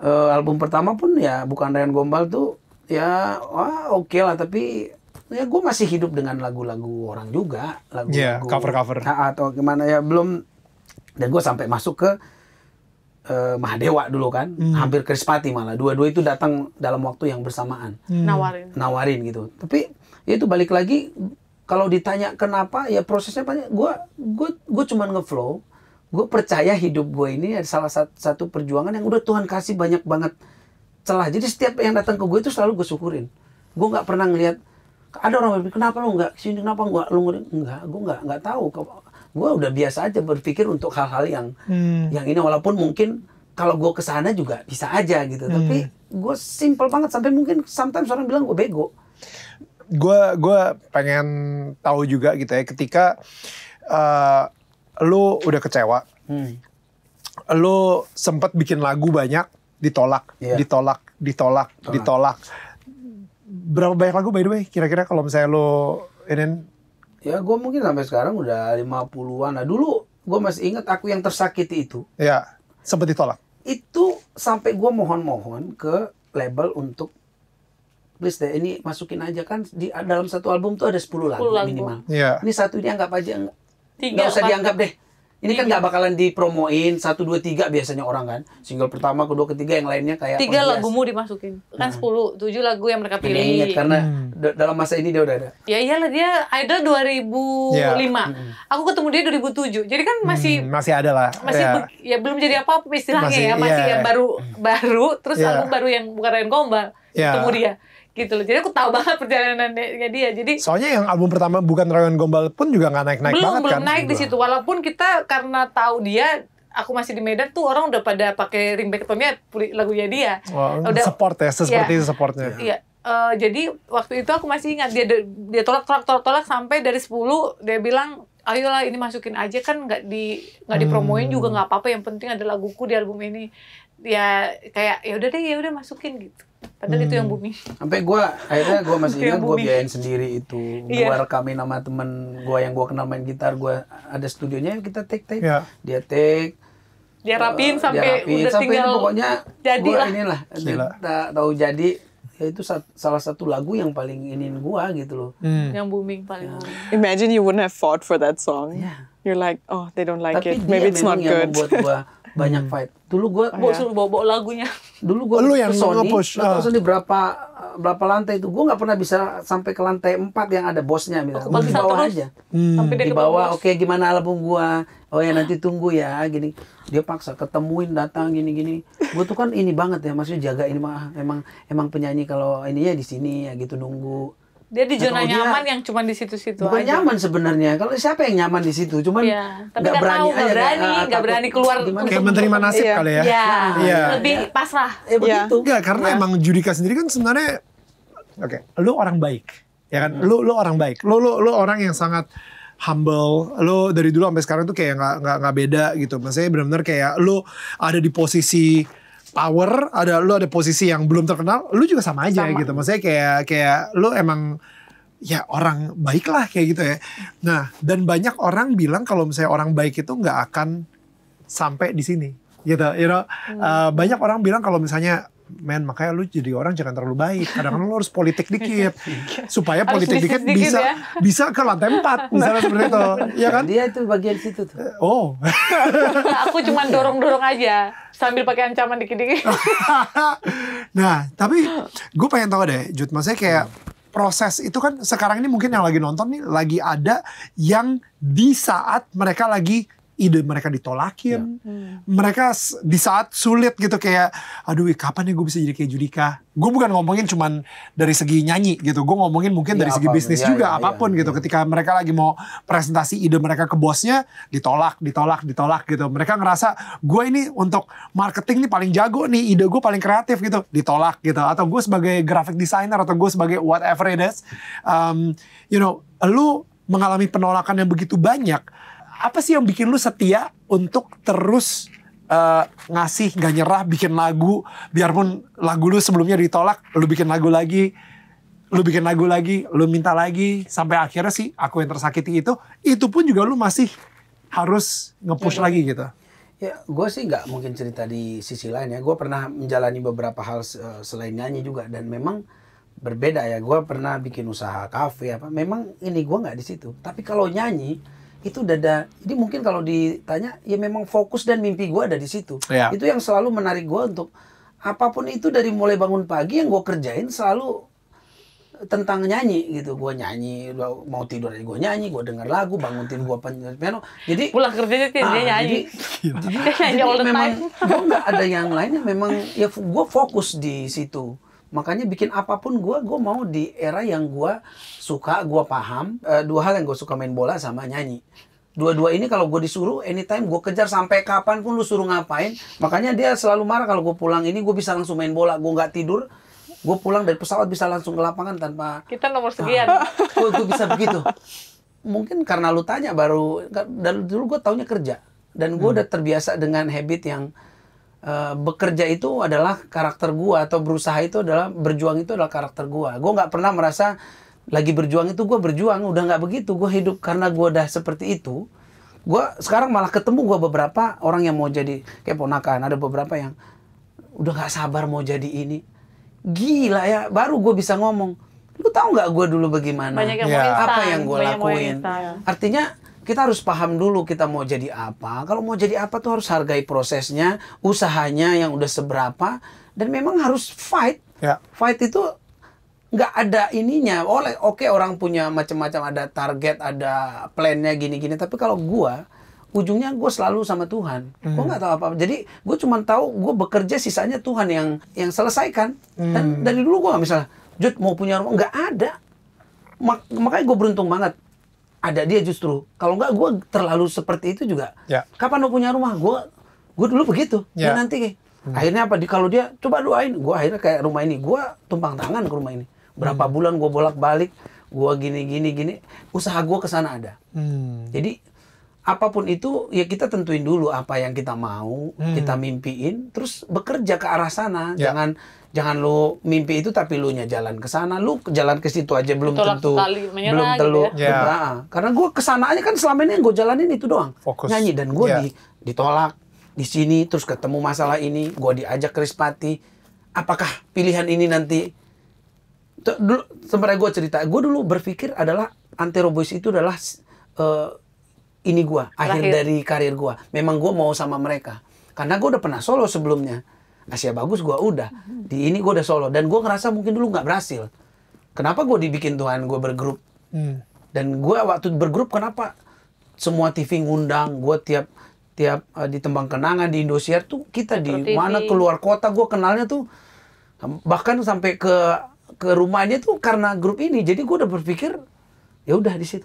uh, album pertama pun ya bukan Ryan Gombal tuh ya wah oke okay lah tapi ya gue masih hidup dengan lagu-lagu orang juga lagu, -lagu iya, yeah, cover cover atau gimana ya belum dan gue sampai masuk ke uh, Mahadewa dulu kan, hmm. hampir Krispati malah. Dua-dua itu datang dalam waktu yang bersamaan. Hmm. Nawarin. Nawarin gitu. Tapi ya itu balik lagi kalau ditanya kenapa ya prosesnya banyak gue gue gue cuma ngeflow gue percaya hidup gue ini ada salah satu, perjuangan yang udah Tuhan kasih banyak banget celah jadi setiap yang datang ke gue itu selalu gue syukurin gue nggak pernah ngelihat ada orang berpikir kenapa lu nggak sini kenapa gue, lu nggak gue nggak nggak tahu gue udah biasa aja berpikir untuk hal-hal yang hmm. yang ini walaupun mungkin kalau gue kesana juga bisa aja gitu hmm. tapi gue simple banget sampai mungkin sometimes orang bilang gue bego gue gue pengen tahu juga gitu ya ketika uh, lu udah kecewa hmm. lu sempet bikin lagu banyak ditolak yeah. ditolak ditolak Tolak. ditolak berapa banyak lagu by the way kira-kira kalau misalnya lo ini ya gue mungkin sampai sekarang udah 50-an. Nah dulu gue masih ingat aku yang tersakiti itu. Ya, seperti ditolak. Itu sampai gue mohon-mohon ke label untuk please deh ini masukin aja kan di dalam satu album tuh ada sepuluh lagu, 10 lagu. minimal. Ya. Ini satu dianggap aja enggak. Tiga, usah dianggap deh ini kan nggak bakalan dipromoin satu dua tiga biasanya orang kan single pertama kedua ketiga yang lainnya kayak tiga oh, lagumu dimasukin kan hmm. sepuluh hmm. tujuh lagu yang mereka pilih. Ini ingat, karena hmm. dalam masa ini dia udah ada. Ya iyalah dia idol dua ribu ya. lima hmm. Aku ketemu dia dua ribu tujuh Jadi kan masih hmm, masih ada lah. Masih yeah. Ya. ya belum jadi apa istilahnya masih, ya masih yeah. yang baru baru terus yeah. aku baru yang bukan Ryan Gombal yeah. ketemu dia gitu loh. Jadi aku tahu banget perjalanannya dia. Jadi Soalnya yang album pertama bukan Rayon Gombal pun juga nggak naik-naik belum, banget belum kan. Belum naik di situ walaupun kita karena tahu dia aku masih di Medan tuh orang udah pada pakai ringback tomnya lagunya dia. Wow, udah support ya, seperti ya, supportnya. Iya. Uh, jadi waktu itu aku masih ingat dia dia tolak tolak tolak tolak sampai dari 10 dia bilang ayolah ini masukin aja kan nggak di nggak hmm. dipromoin juga nggak apa-apa yang penting ada laguku di album ini ya kayak ya udah deh ya udah masukin gitu Padahal itu yang hmm. bumi Sampai gue akhirnya gue masih ingat gue biayain sendiri itu. Yeah. Gue rekamin sama temen gue yang gue kenal main gitar. Gue ada studionya yang kita take take. Yeah. Dia take. Dia eh, rapin uh, sampai dia rapiin. udah sampai tinggal. Pokoknya jadi lah. Inilah, Gila. tahu jadi ya itu sat, salah satu lagu yang paling ingin gue gitu loh. Hmm. Yang booming paling. Yeah. Imagine you wouldn't have fought for that song. Yeah. You're like, oh, they don't like Tapi it. Maybe it's not good. Yang membuat gua (laughs) banyak hmm. fight. Dulu gue oh, ya. suruh bawa-bawa lagunya. Dulu gue oh, lu yang Sony, Uh. Sony berapa berapa lantai itu gue nggak pernah bisa sampai ke lantai empat yang ada bosnya oh, misalnya. Oh, di bawah aja. Hmm. di bawah, oke okay, gimana album gua? Oh ya nanti tunggu ya gini. Dia paksa ketemuin datang gini-gini. Gue tuh kan ini banget ya maksudnya jaga ini mah emang emang penyanyi kalau ininya di sini ya gitu nunggu dia di zona nyaman yang cuma di situ-situ aja. nyaman sebenarnya. Kalau siapa yang nyaman di situ? Cuman ya, tapi gak, gak berani tahu, aja. Gak berani, eh, gak, berani keluar. kayak Kayak menerima iya. nasib iya. kali ya. Iya. Ya. Lebih ya. pasrah. Ya, begitu. Ya. karena ya. emang Judika sendiri kan sebenarnya oke, okay, lu orang baik. Ya kan? Hmm. Lu lu orang baik. Lu lu lu orang yang sangat humble lo dari dulu sampai sekarang tuh kayak nggak nggak beda gitu maksudnya benar-benar kayak lo ada di posisi power, ada lu ada posisi yang belum terkenal, lu juga sama aja sama. gitu. Maksudnya kayak kayak lu emang ya orang baik lah kayak gitu ya. Nah, dan banyak orang bilang kalau misalnya orang baik itu nggak akan sampai di sini. Gitu, you know, hmm. uh, banyak orang bilang kalau misalnya men makanya lu jadi orang jangan terlalu baik kadang-kadang kan lu harus politik dikit (laughs) supaya politik dikit, dikit bisa ya? bisa ke lantai empat misalnya seperti itu ya kan dia itu bagian situ tuh eh, oh (laughs) aku cuma dorong-dorong aja sambil pakai ancaman dikit-dikit (laughs) nah tapi gue pengen tahu deh Jut, maksudnya kayak proses itu kan sekarang ini mungkin yang lagi nonton nih lagi ada yang di saat mereka lagi ide mereka ditolakin. Yeah. Hmm. Mereka di saat sulit gitu kayak aduh kapan ya gue bisa jadi kayak Judika. Gue bukan ngomongin cuman dari segi nyanyi gitu. Gue ngomongin mungkin yeah, dari segi bisnis yeah, juga yeah, apapun yeah, gitu. Yeah. Ketika mereka lagi mau presentasi ide mereka ke bosnya ditolak, ditolak, ditolak gitu. Mereka ngerasa gue ini untuk marketing nih paling jago nih, ide gue paling kreatif gitu. Ditolak gitu. Atau gue sebagai graphic designer atau gue sebagai whatever it is. Um, you know, lu mengalami penolakan yang begitu banyak apa sih yang bikin lu setia untuk terus uh, ngasih gak nyerah bikin lagu biarpun lagu lu sebelumnya ditolak lu bikin lagu lagi lu bikin lagu lagi lu minta lagi sampai akhirnya sih aku yang tersakiti itu itu pun juga lu masih harus ngepush ya, ya. lagi gitu ya gue sih nggak mungkin cerita di sisi lain ya gue pernah menjalani beberapa hal eh, selain nyanyi juga dan memang berbeda ya gue pernah bikin usaha kafe apa memang ini gue nggak di situ tapi kalau nyanyi itu dada jadi mungkin kalau ditanya ya memang fokus dan mimpi gue ada di situ ya. itu yang selalu menarik gue untuk apapun itu dari mulai bangun pagi yang gue kerjain selalu eh, tentang nyanyi gitu gue nyanyi mau tidur aja gue nyanyi gue denger lagu bangun tidur gue penyanyi piano jadi pulang kerja ah, dia nyanyi jadi, jadi, jadi memang gue nggak ada yang lainnya memang ya gue fokus di situ makanya bikin apapun gue gue mau di era yang gue suka gue paham e, dua hal yang gue suka main bola sama nyanyi dua-dua ini kalau gue disuruh anytime gue kejar sampai kapan pun lu suruh ngapain makanya dia selalu marah kalau gue pulang ini gue bisa langsung main bola gue nggak tidur gue pulang dari pesawat bisa langsung ke lapangan tanpa kita nomor sekian nah, gue, gue bisa begitu mungkin karena lu tanya baru dan dulu gue taunya kerja dan gue hmm. udah terbiasa dengan habit yang Eh, bekerja itu adalah karakter gua atau berusaha itu adalah berjuang itu adalah karakter gua. Gua nggak pernah merasa lagi berjuang itu gua berjuang udah nggak begitu. Gua hidup karena gua udah seperti itu. Gua sekarang malah ketemu gua beberapa orang yang mau jadi kayak ponakan. Ada beberapa yang udah nggak sabar mau jadi ini. Gila ya, baru gua bisa ngomong. Lu tahu nggak gua dulu bagaimana Banyak yang ya. Apa yang gue lakuin? Yang Artinya kita harus paham dulu kita mau jadi apa. Kalau mau jadi apa tuh harus hargai prosesnya, usahanya yang udah seberapa, dan memang harus fight. Ya. Fight itu nggak ada ininya. Oleh oke okay, orang punya macam-macam ada target, ada plannya gini-gini. Tapi kalau gua ujungnya gue selalu sama Tuhan. Hmm. Gue nggak tahu apa-apa. Jadi gue cuma tahu gue bekerja sisanya Tuhan yang yang selesaikan. Hmm. Dan dari dulu gue misalnya, Jud mau punya rumah nggak ada. Mak makanya gue beruntung banget ada dia justru. Kalau enggak gue terlalu seperti itu juga. Ya. Kapan lo punya rumah? Gue gue dulu begitu. Ya. Dan nanti eh, hmm. akhirnya apa? Di kalau dia coba doain, gue akhirnya kayak rumah ini. Gue tumpang tangan ke rumah ini. Berapa hmm. bulan gue bolak balik, gue gini gini gini. Usaha gue kesana ada. Hmm. Jadi apapun itu ya kita tentuin dulu apa yang kita mau, hmm. kita mimpiin, terus bekerja ke arah sana. Ya. Jangan jangan lu mimpi itu tapi lu nya jalan ke sana lu jalan ke situ aja belum Tolak tentu belum telu gitu ya. Yeah. Iya. karena gue kesana aja kan selama ini yang gue jalanin itu doang Fokus. nyanyi dan gue yeah. di, ditolak di sini terus ketemu masalah ini gue diajak ke apakah pilihan ini nanti Tuh, dulu sebenarnya gue cerita gue dulu berpikir adalah antero boys itu adalah uh, ini gue akhir dari karir gue memang gue mau sama mereka karena gue udah pernah solo sebelumnya Asia bagus gue udah. Di ini gue udah solo. Dan gue ngerasa mungkin dulu nggak berhasil. Kenapa gue dibikin Tuhan gue bergrup? Hmm. Dan gue waktu bergrup kenapa semua TV ngundang gue tiap tiap uh, di tembang kenangan di Indosiar tuh kita di TV. mana keluar kota gue kenalnya tuh bahkan sampai ke ke rumahnya tuh karena grup ini jadi gue udah berpikir ya udah di situ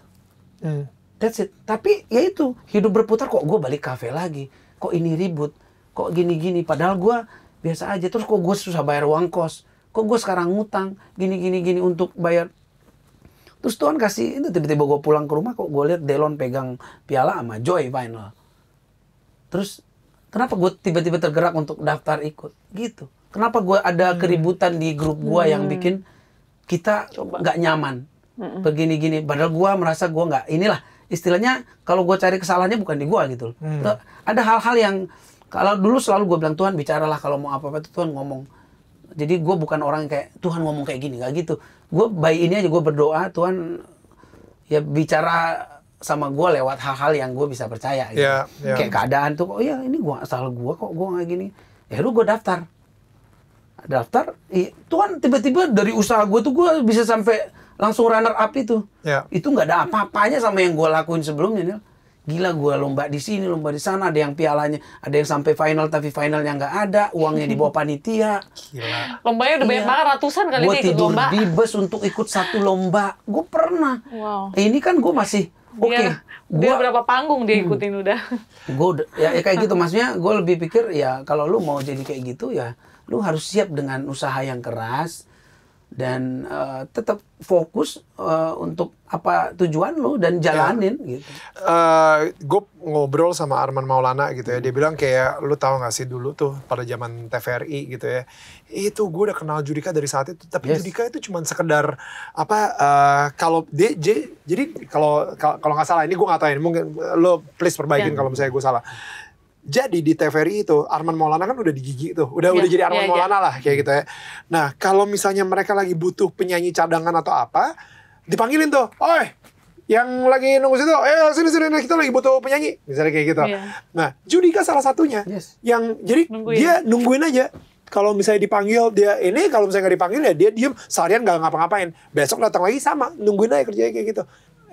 hmm. that's it tapi ya itu hidup berputar kok gue balik kafe lagi kok ini ribut kok gini-gini padahal gue biasa aja terus kok gue susah bayar uang kos kok gue sekarang ngutang gini gini gini untuk bayar terus Tuhan kasih itu tiba-tiba gue pulang ke rumah kok gue lihat Delon pegang piala sama Joy final terus kenapa gue tiba-tiba tergerak untuk daftar ikut gitu kenapa gue ada hmm. keributan di grup gue hmm. yang bikin kita nggak nyaman hmm. begini-gini padahal gue merasa gue nggak inilah istilahnya kalau gue cari kesalahannya bukan di gue gitu Hmm. ada hal-hal yang kalau dulu selalu gue bilang Tuhan bicaralah kalau mau apa-apa itu Tuhan ngomong. Jadi gue bukan orang yang kayak Tuhan ngomong kayak gini, gak gitu. Gue bayi ini aja gue berdoa Tuhan ya bicara sama gue lewat hal-hal yang gue bisa percaya gitu. Yeah, yeah. Kayak keadaan tuh, oh ya ini gua asal gue kok gue nggak gini. Ya lu gue daftar, daftar. Ya, Tuhan tiba-tiba dari usaha gue tuh gue bisa sampai langsung runner up itu. Yeah. Itu nggak ada apa-apanya sama yang gue lakuin sebelumnya. Nih gila gue lomba di sini lomba di sana ada yang pialanya ada yang sampai final tapi finalnya nggak ada uangnya dibawa (laughs) panitia gila lombanya udah banyak iya. banget ratusan kali gue tidur lomba. di bus untuk ikut satu lomba gue pernah wow. ini kan gue masih iya. oke okay, dia, berapa panggung dia hmm. ikutin hmm, udah gue ya, ya kayak gitu (laughs) maksudnya gue lebih pikir ya kalau lu mau jadi kayak gitu ya lu harus siap dengan usaha yang keras dan uh, tetap fokus uh, untuk apa tujuan lo dan ya. jalanin ya. gitu. Uh, eh, gue ngobrol sama Arman Maulana gitu ya, dia hmm. bilang kayak lu tahu gak sih dulu tuh pada zaman TVRI gitu ya, itu gue udah kenal Judika dari saat itu, tapi yes. Judika itu cuman sekedar apa uh, kalau dia, dia jadi kalau kalau nggak salah ini gue ngatain. mungkin lo please perbaikin ya. kalau misalnya gue salah jadi di TVRI itu Arman Maulana kan udah digigit tuh, udah yeah, udah jadi Arman yeah, iya. Maulana yeah. lah kayak gitu ya. Nah kalau misalnya mereka lagi butuh penyanyi cadangan atau apa, dipanggilin tuh, oi yang lagi nunggu situ, eh sini sini kita lagi butuh penyanyi, misalnya kayak gitu. Yeah. Nah Judika salah satunya yes. yang jadi nungguin. dia nungguin aja kalau misalnya dipanggil dia ini kalau misalnya nggak dipanggil ya dia diem seharian nggak ngapa-ngapain besok datang lagi sama nungguin aja kerjanya kayak gitu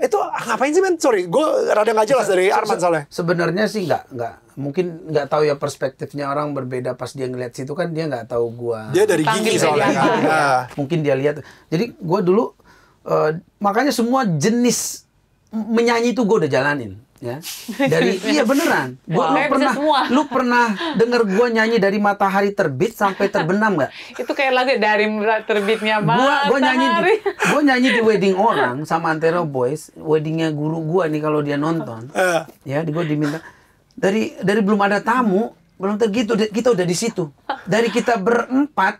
itu ngapain sih men? Sorry, gue rada nggak jelas dari Arman soalnya. Sebenarnya sih nggak nggak mungkin nggak tahu ya perspektifnya orang berbeda pas dia ngeliat situ kan dia nggak tahu gue. Dia dari gigi soalnya. Kan. Ah. Mungkin dia lihat. Jadi gue dulu uh, makanya semua jenis menyanyi itu gue udah jalanin ya (laughs) dari iya beneran gua wow. lu pernah semua. lu pernah denger gua nyanyi dari matahari terbit sampai terbenam nggak itu kayak lagu dari terbitnya matahari gua gua nyanyi di, gua nyanyi di wedding orang sama Antero Boys weddingnya guru gua nih kalau dia nonton eh. ya di gua diminta dari dari belum ada tamu belum tergitu kita udah di situ dari kita berempat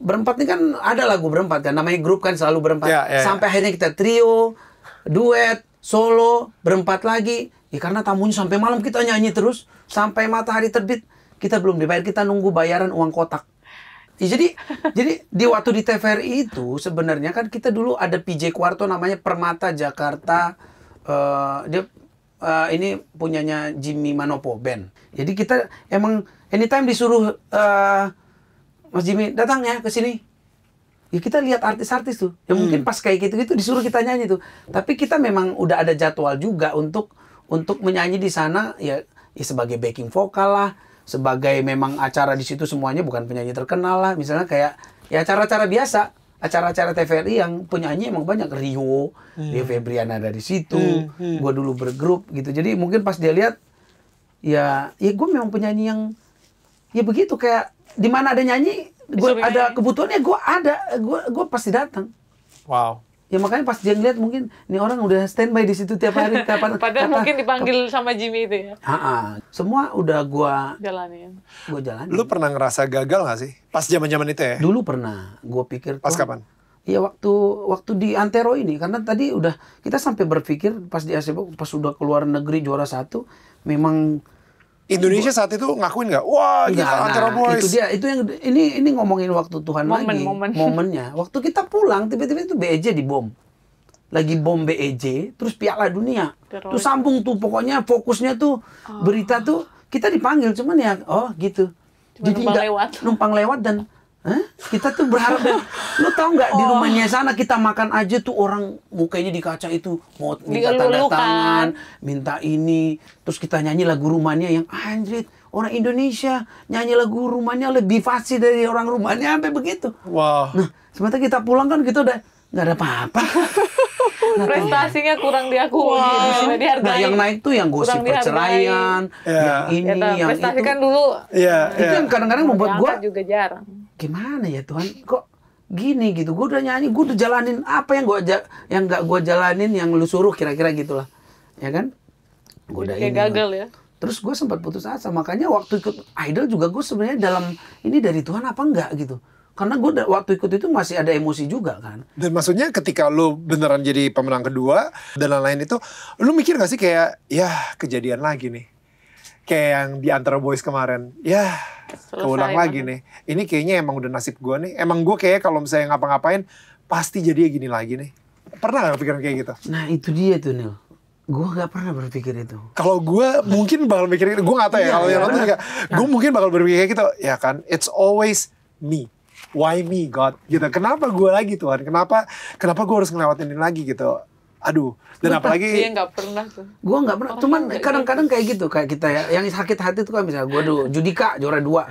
berempat ini kan ada lagu berempat kan namanya grup kan selalu berempat yeah, yeah, ya. sampai yeah. akhirnya kita trio duet Solo berempat lagi ya karena tamunya sampai malam kita nyanyi terus sampai matahari terbit kita belum dibayar kita nunggu bayaran uang kotak ya, jadi (laughs) jadi di waktu di TVRI itu sebenarnya kan kita dulu ada PJ Kuarto namanya Permata Jakarta uh, dia uh, ini punyanya Jimmy Manopo band jadi kita emang anytime disuruh uh, Mas Jimmy datang ya ke sini ya kita lihat artis-artis tuh ya hmm. mungkin pas kayak gitu-gitu disuruh kita nyanyi tuh tapi kita memang udah ada jadwal juga untuk untuk menyanyi di sana ya, ya sebagai backing vokal lah sebagai memang acara di situ semuanya bukan penyanyi terkenal lah misalnya kayak ya acara-acara biasa acara-acara TVRI yang penyanyi emang banyak Rio hmm. Rio Febriana ada situ hmm. hmm. gue dulu bergrup gitu jadi mungkin pas dia lihat ya ya gue memang penyanyi yang ya begitu kayak di mana ada nyanyi gua ada kebutuhannya gue ada gue gue pasti datang wow ya makanya pas dia ngeliat mungkin ini orang udah standby di situ tiap hari tiap (laughs) hari padahal kata, mungkin dipanggil ke, sama Jimmy itu ya ha -ha. semua udah gue jalanin gue jalanin lu pernah ngerasa gagal gak sih pas zaman zaman itu ya dulu pernah gue pikir pas kapan Iya waktu waktu di Antero ini karena tadi udah kita sampai berpikir pas di ASEAN pas sudah keluar negeri juara satu memang Indonesia saat itu ngakuin nggak? Wah, gila, nah, Antero Boys. Itu dia, itu yang ini ini ngomongin waktu Tuhan momen, lagi. Momen. (laughs) Momennya. Waktu kita pulang, tiba-tiba itu BEJ dibom. Lagi bom BEJ, terus Piala Dunia. Terus. Tuh sambung tuh, pokoknya fokusnya tuh oh. berita tuh oh. kita dipanggil, cuman ya, oh gitu. Cuma Jadi numpang gak, lewat. Numpang lewat dan Hah? Kita tuh berharap (laughs) lu lo tau nggak oh. di rumahnya sana kita makan aja tuh orang mukanya di kaca itu mau minta tanda tangan, minta ini, terus kita nyanyi lagu rumahnya yang anjrit orang Indonesia nyanyi lagu rumahnya lebih fasih dari orang rumahnya sampai begitu. Wow. Nah, sementara kita pulang kan kita udah nggak ada apa-apa. (laughs) Nah, prestasinya kurang diakui wow. gitu, Nah, yang naik tuh yang gosip perceraian, yeah. yang ini, ya, yang prestasi itu. kan dulu. Yeah, itu yeah. yang kadang-kadang membuat gua juga jarang gimana ya Tuhan kok gini gitu gue udah nyanyi gue udah jalanin apa yang gue yang nggak gue jalanin yang lu suruh kira-kira gitulah ya kan gue udah ini gagal ya terus gue sempat putus asa makanya waktu ikut idol juga gue sebenarnya dalam ini dari Tuhan apa enggak gitu karena gue waktu ikut itu masih ada emosi juga kan dan maksudnya ketika lu beneran jadi pemenang kedua dan lain-lain itu lu mikir gak sih kayak ya kejadian lagi nih kayak yang di antara boys kemarin. Ya, keulang keulang banget. lagi nih. Ini kayaknya emang udah nasib gue nih. Emang gue kayak kalau misalnya ngapa-ngapain pasti jadi gini lagi nih. Pernah gak pikiran kayak gitu? Nah itu dia tuh Nil. Gue gak pernah berpikir itu. Kalau gue mungkin bakal mikir itu. Gue gak tau ya. Iya, kalau iya, yang nonton juga. Gue nah. mungkin bakal berpikir kayak gitu. Ya kan. It's always me why me God gitu kenapa gue lagi Tuhan kenapa kenapa gue harus ngelewatin ini lagi gitu aduh dan Betul, apalagi gue iya, nggak pernah tuh gue nggak pernah cuman kadang-kadang gitu. kayak gitu kayak kita ya yang sakit hati tuh kan misalnya gue dulu Judika juara dua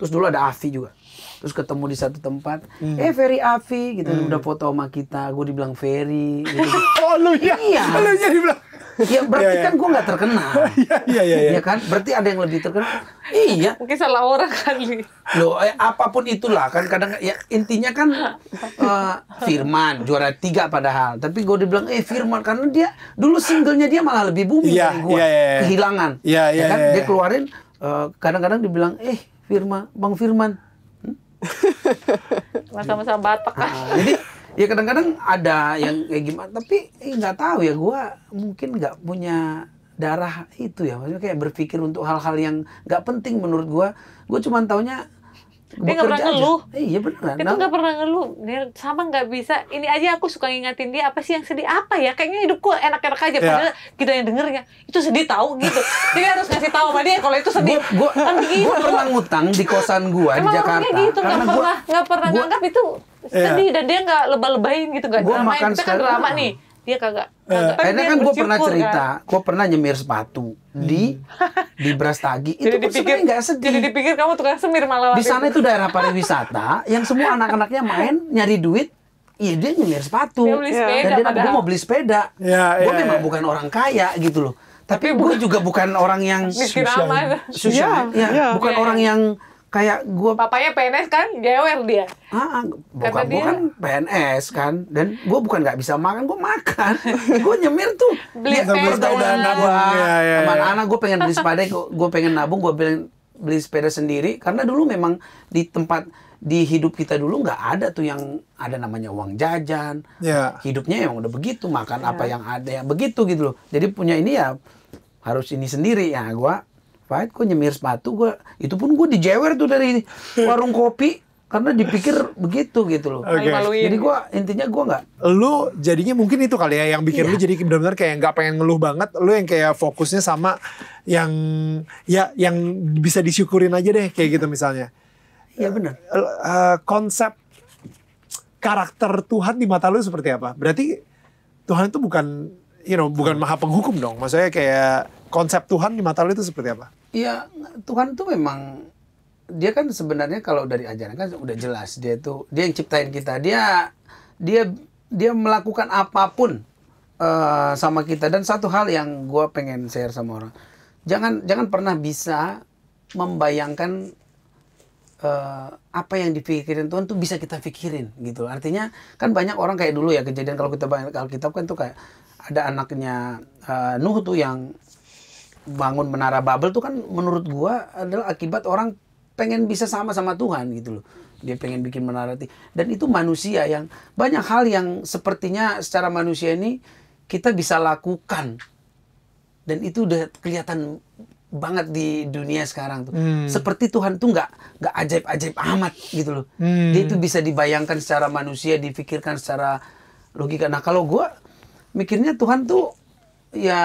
terus dulu ada Afi juga terus ketemu di satu tempat hmm. eh Ferry Afi gitu hmm. udah foto sama kita gue dibilang Ferry gitu. (laughs) oh lu ya iya lu jadi bilang Ya berarti iya, iya. kan gue nggak terkenal. (laughs) Iya iya iya. Iya ya kan? Berarti ada yang lebih terkenal. Iya. Mungkin salah orang kali. Loh, eh, apapun itulah kan kadang ya intinya kan uh, Firman juara tiga padahal, tapi gue dibilang eh Firman karena dia dulu singlenya dia malah lebih booming yeah, dari gue. Yeah, yeah, yeah. Kehilangan. Iya yeah, iya. Yeah, ya kan? Yeah, yeah. Dia iya. keluarin eh, kadang-kadang uh, kadang dibilang eh Firman, Bang Firman. Hmm? Sama-sama Batak kan. Ah, jadi ya kadang-kadang ada yang kayak gimana tapi eh, nggak eh, tahu ya gue mungkin nggak punya darah itu ya maksudnya kayak berpikir untuk hal-hal yang nggak penting menurut gue gue cuma taunya dia nggak pernah ngeluh eh, iya beneran itu nggak pernah ngeluh dia sama nggak bisa ini aja aku suka ngingatin dia apa sih yang sedih apa ya kayaknya hidupku enak-enak aja ya. padahal ya. kita yang dengernya itu sedih tahu gitu jadi harus ngasih tahu sama dia kalau itu sedih Gue kan gitu. pernah ngutang di kosan gua di Jakarta gitu, karena gak pernah, gua nggak pernah gua, nganggap itu Iya. sedih yeah. dan dia nggak lebah-lebahin gitu nggak drama makan kita kan drama nih dia kagak Uh, eh, karena kan gue pernah kan. cerita, kan? gue pernah nyemir sepatu hmm. di di Brastagi. Itu jadi dipikir nggak sedih. Jadi dipikir kamu tukang semir malah. Di sana itu daerah pariwisata yang semua anak-anaknya main nyari duit Iya dia nyemir sepatu. Dia beli iya. sepeda, Dan dia gue mau beli sepeda. Ya, gue ya, memang ya. bukan orang kaya gitu loh. Tapi, Tapi gue juga bukan orang yang miskin aman. Sosial, ya, ya, bukan ya, orang yang kayak gue, papanya PNS kan gawer dia ah, bukan dia... bukan PNS kan dan gue bukan nggak bisa makan gue makan (laughs) Gue nyemir tuh beli sepeda udah nabung ya, ya, anak gue pengen beli sepeda gue pengen nabung gue beli beli sepeda sendiri karena dulu memang di tempat di hidup kita dulu nggak ada tuh yang ada namanya uang jajan yeah. hidupnya yang udah begitu makan yeah. apa yang ada yang begitu gitu loh jadi punya ini ya harus ini sendiri ya nah, gue pahit gue nyemir sepatu gue itu pun gue dijewer tuh dari warung kopi karena dipikir begitu gitu loh. Okay. Jadi gua intinya gua nggak. Lu jadinya mungkin itu kali ya yang bikin yeah. lu jadi benar-benar kayak nggak pengen ngeluh banget. Lu yang kayak fokusnya sama yang ya yang bisa disyukurin aja deh kayak gitu misalnya. Iya yeah, benar. uh, eh, eh, konsep karakter Tuhan di mata lu seperti apa? Berarti Tuhan itu bukan you know bukan maha penghukum dong. Maksudnya kayak konsep Tuhan di mata lo itu seperti apa? Iya, Tuhan itu memang dia kan sebenarnya kalau dari ajaran kan udah jelas dia tuh dia yang ciptain kita. Dia dia dia melakukan apapun uh, sama kita dan satu hal yang gue pengen share sama orang. Jangan jangan pernah bisa membayangkan uh, apa yang dipikirin Tuhan tuh bisa kita pikirin gitu. Artinya kan banyak orang kayak dulu ya kejadian kalau kita kalau kitab kan tuh kayak ada anaknya uh, Nuh tuh yang bangun menara Babel tuh kan menurut gua adalah akibat orang pengen bisa sama sama Tuhan gitu loh. Dia pengen bikin menara dan itu manusia yang banyak hal yang sepertinya secara manusia ini kita bisa lakukan. Dan itu udah kelihatan banget di dunia sekarang tuh. Hmm. Seperti Tuhan tuh nggak nggak ajaib-ajaib amat gitu loh. Hmm. Dia itu bisa dibayangkan secara manusia, dipikirkan secara logika. Nah, kalau gua mikirnya Tuhan tuh ya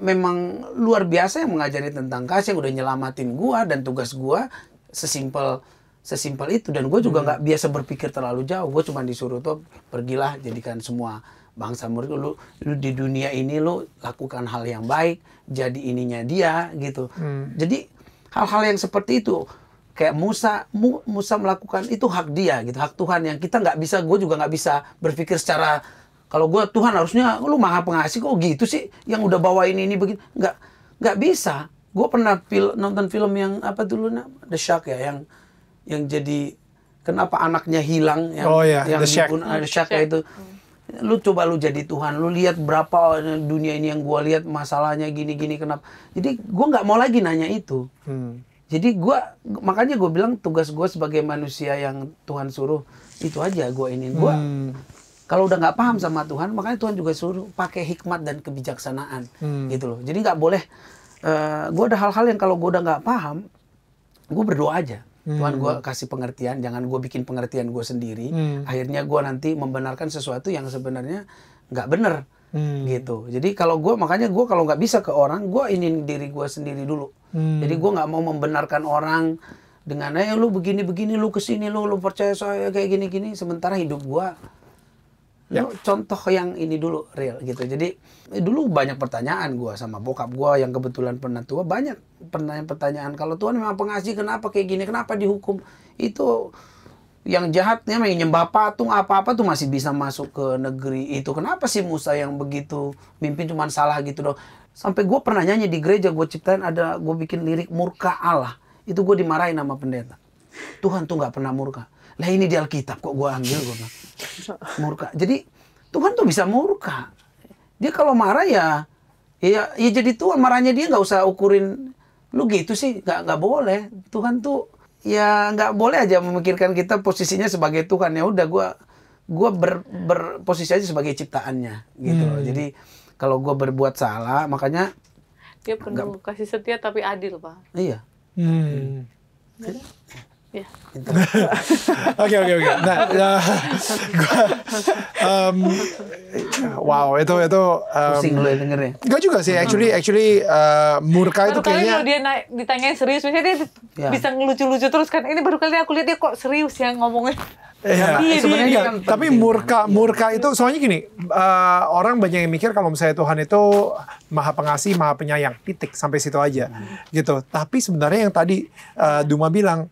memang luar biasa yang mengajari tentang kasih yang udah nyelamatin gua dan tugas gua sesimpel sesimpel itu dan gue juga hmm. nggak hmm. biasa berpikir terlalu jauh gue cuma disuruh tuh pergilah jadikan semua bangsa murid lu lu di dunia ini lu lakukan hal yang baik jadi ininya dia gitu hmm. jadi hal-hal yang seperti itu kayak Musa Musa melakukan itu hak dia gitu hak Tuhan yang kita nggak bisa gue juga nggak bisa berpikir secara kalau gue Tuhan harusnya lu maha pengasih kok gitu sih yang udah bawa ini ini begitu nggak nggak bisa. Gue pernah pil, nonton film yang apa dulu nama The Shark ya yang yang jadi kenapa anaknya hilang yang oh, yeah. yang The Shark, dipun, ah, The Shark ya itu. Lu coba lu jadi Tuhan, lu lihat berapa dunia ini yang gue lihat masalahnya gini-gini kenapa. Jadi gue nggak mau lagi nanya itu. Hmm. Jadi gue makanya gue bilang tugas gue sebagai manusia yang Tuhan suruh itu aja gue ini gue hmm kalau udah nggak paham sama Tuhan makanya Tuhan juga suruh pakai hikmat dan kebijaksanaan hmm. gitu loh jadi nggak boleh uh, eh, gue ada hal-hal yang kalau gue udah nggak paham gue berdoa aja hmm. Tuhan gue kasih pengertian jangan gue bikin pengertian gue sendiri hmm. akhirnya gue nanti membenarkan sesuatu yang sebenarnya nggak bener hmm. gitu jadi kalau gue makanya gue kalau nggak bisa ke orang gue ingin diri gue sendiri dulu hmm. jadi gue nggak mau membenarkan orang dengan eh lu begini begini lu kesini lu lu percaya saya kayak gini gini sementara hidup gue Ya. contoh yang ini dulu real gitu. Jadi dulu banyak pertanyaan gue sama bokap gue yang kebetulan pernah tua banyak pertanyaan-pertanyaan kalau Tuhan memang pengasih kenapa kayak gini? Kenapa dihukum? Itu yang jahatnya yang nyembah patung apa-apa tuh masih bisa masuk ke negeri itu. Kenapa sih Musa yang begitu mimpin cuma salah gitu dong. Sampai gue pernah nyanyi di gereja gue ciptain ada gue bikin lirik murka Allah. Itu gue dimarahin sama pendeta. Tuhan tuh nggak pernah murka. Lah ini di Alkitab kok gue ambil gue murka. Jadi Tuhan tuh bisa murka. Dia kalau marah ya ya, ya jadi Tuhan marahnya dia nggak usah ukurin lu gitu sih nggak nggak boleh Tuhan tuh ya nggak boleh aja memikirkan kita posisinya sebagai Tuhan ya udah gue gue ber, berposisi aja sebagai ciptaannya gitu hmm. jadi kalau gue berbuat salah makanya dia penuh gak, kasih setia tapi adil pak iya hmm. Hmm. Ya. (laughs) Oke oke oke. Nah, ya, gua, (laughs) um, wow itu itu. Um, Pusing ya dengernya. Gak juga sih, actually actually uh, murka itu kayaknya. Baru dia naik, ditanyain serius, misalnya dia ya. bisa ngelucu-lucu terus kan. Ini baru kali aku lihat dia kok serius ya ngomongnya. Iya, iya, iya, kan, kan tapi murka murka itu soalnya gini uh, orang banyak yang mikir kalau misalnya Tuhan itu maha pengasih maha penyayang titik sampai situ aja hmm. gitu tapi sebenarnya yang tadi uh, Duma bilang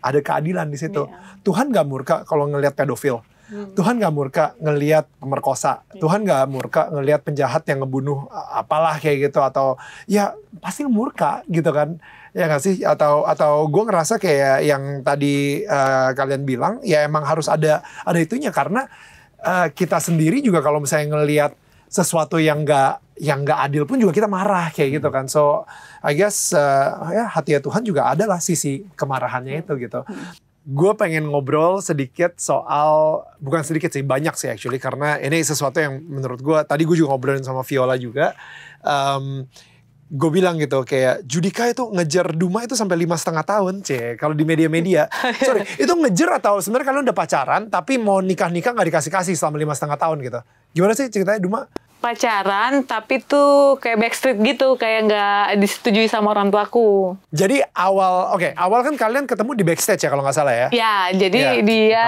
ada keadilan di situ. Yeah. Tuhan gak murka kalau ngelihat pedofil. Hmm. Tuhan gak murka ngelihat pemerkosa, hmm. Tuhan gak murka ngelihat penjahat yang ngebunuh apalah kayak gitu atau ya pasti murka gitu kan ya gak sih atau atau gue ngerasa kayak yang tadi uh, kalian bilang ya emang harus ada ada itunya karena uh, kita sendiri juga kalau misalnya ngelihat sesuatu yang nggak yang nggak adil pun juga kita marah kayak gitu hmm. kan. So I guess uh, ya hati ya Tuhan juga adalah sisi kemarahannya itu gitu. Hmm. Gue pengen ngobrol sedikit soal bukan sedikit sih banyak sih actually karena ini sesuatu yang menurut gue tadi gue juga ngobrolin sama Viola juga. Um, gue bilang gitu kayak Judika itu ngejar Duma itu sampai lima setengah tahun c kalau di media-media (laughs) sorry itu ngejar atau sebenarnya kalian udah pacaran tapi mau nikah nikah nggak dikasih kasih selama lima setengah tahun gitu gimana sih ceritanya Duma pacaran tapi tuh kayak backstreet gitu kayak nggak disetujui sama orang tuaku jadi awal oke okay, awal kan kalian ketemu di backstage ya kalau nggak salah ya ya jadi ya, dia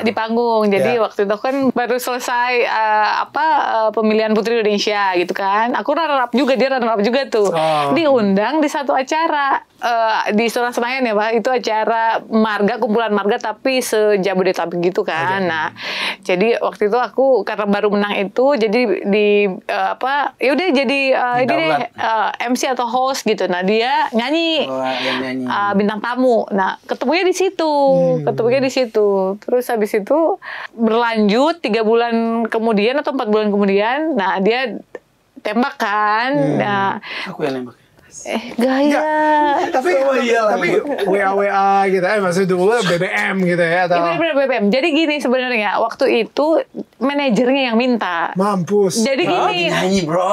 di panggung, di panggung. jadi ya. waktu itu kan baru selesai uh, apa uh, pemilihan putri Indonesia gitu kan aku runner up juga dia runner up juga tuh oh. diundang di satu acara uh, di Istora Senayan ya Pak, itu acara marga kumpulan marga tapi sejabodetabek gitu kan. Ajak. Nah, jadi waktu itu aku karena baru menang itu jadi di uh, apa? Ya udah jadi uh, ini deh uh, MC atau host gitu. Nah, dia nyanyi. Oh, nyanyi. Uh, bintang tamu. Nah, ketemunya di situ. Hmm. Ketemunya di situ. Terus habis itu berlanjut tiga bulan kemudian atau empat bulan kemudian, nah dia tembak kan. Hmm. Nah, aku yang nembak eh gaya. Nggak. Tapi oh, iya tapi WA WA gitu. Eh maksudnya dulu BBM gitu ya atau. Ini ya, benar BBM. Jadi gini sebenarnya waktu itu manajernya yang minta. Mampus. Jadi bro, gini. Nyanyi bro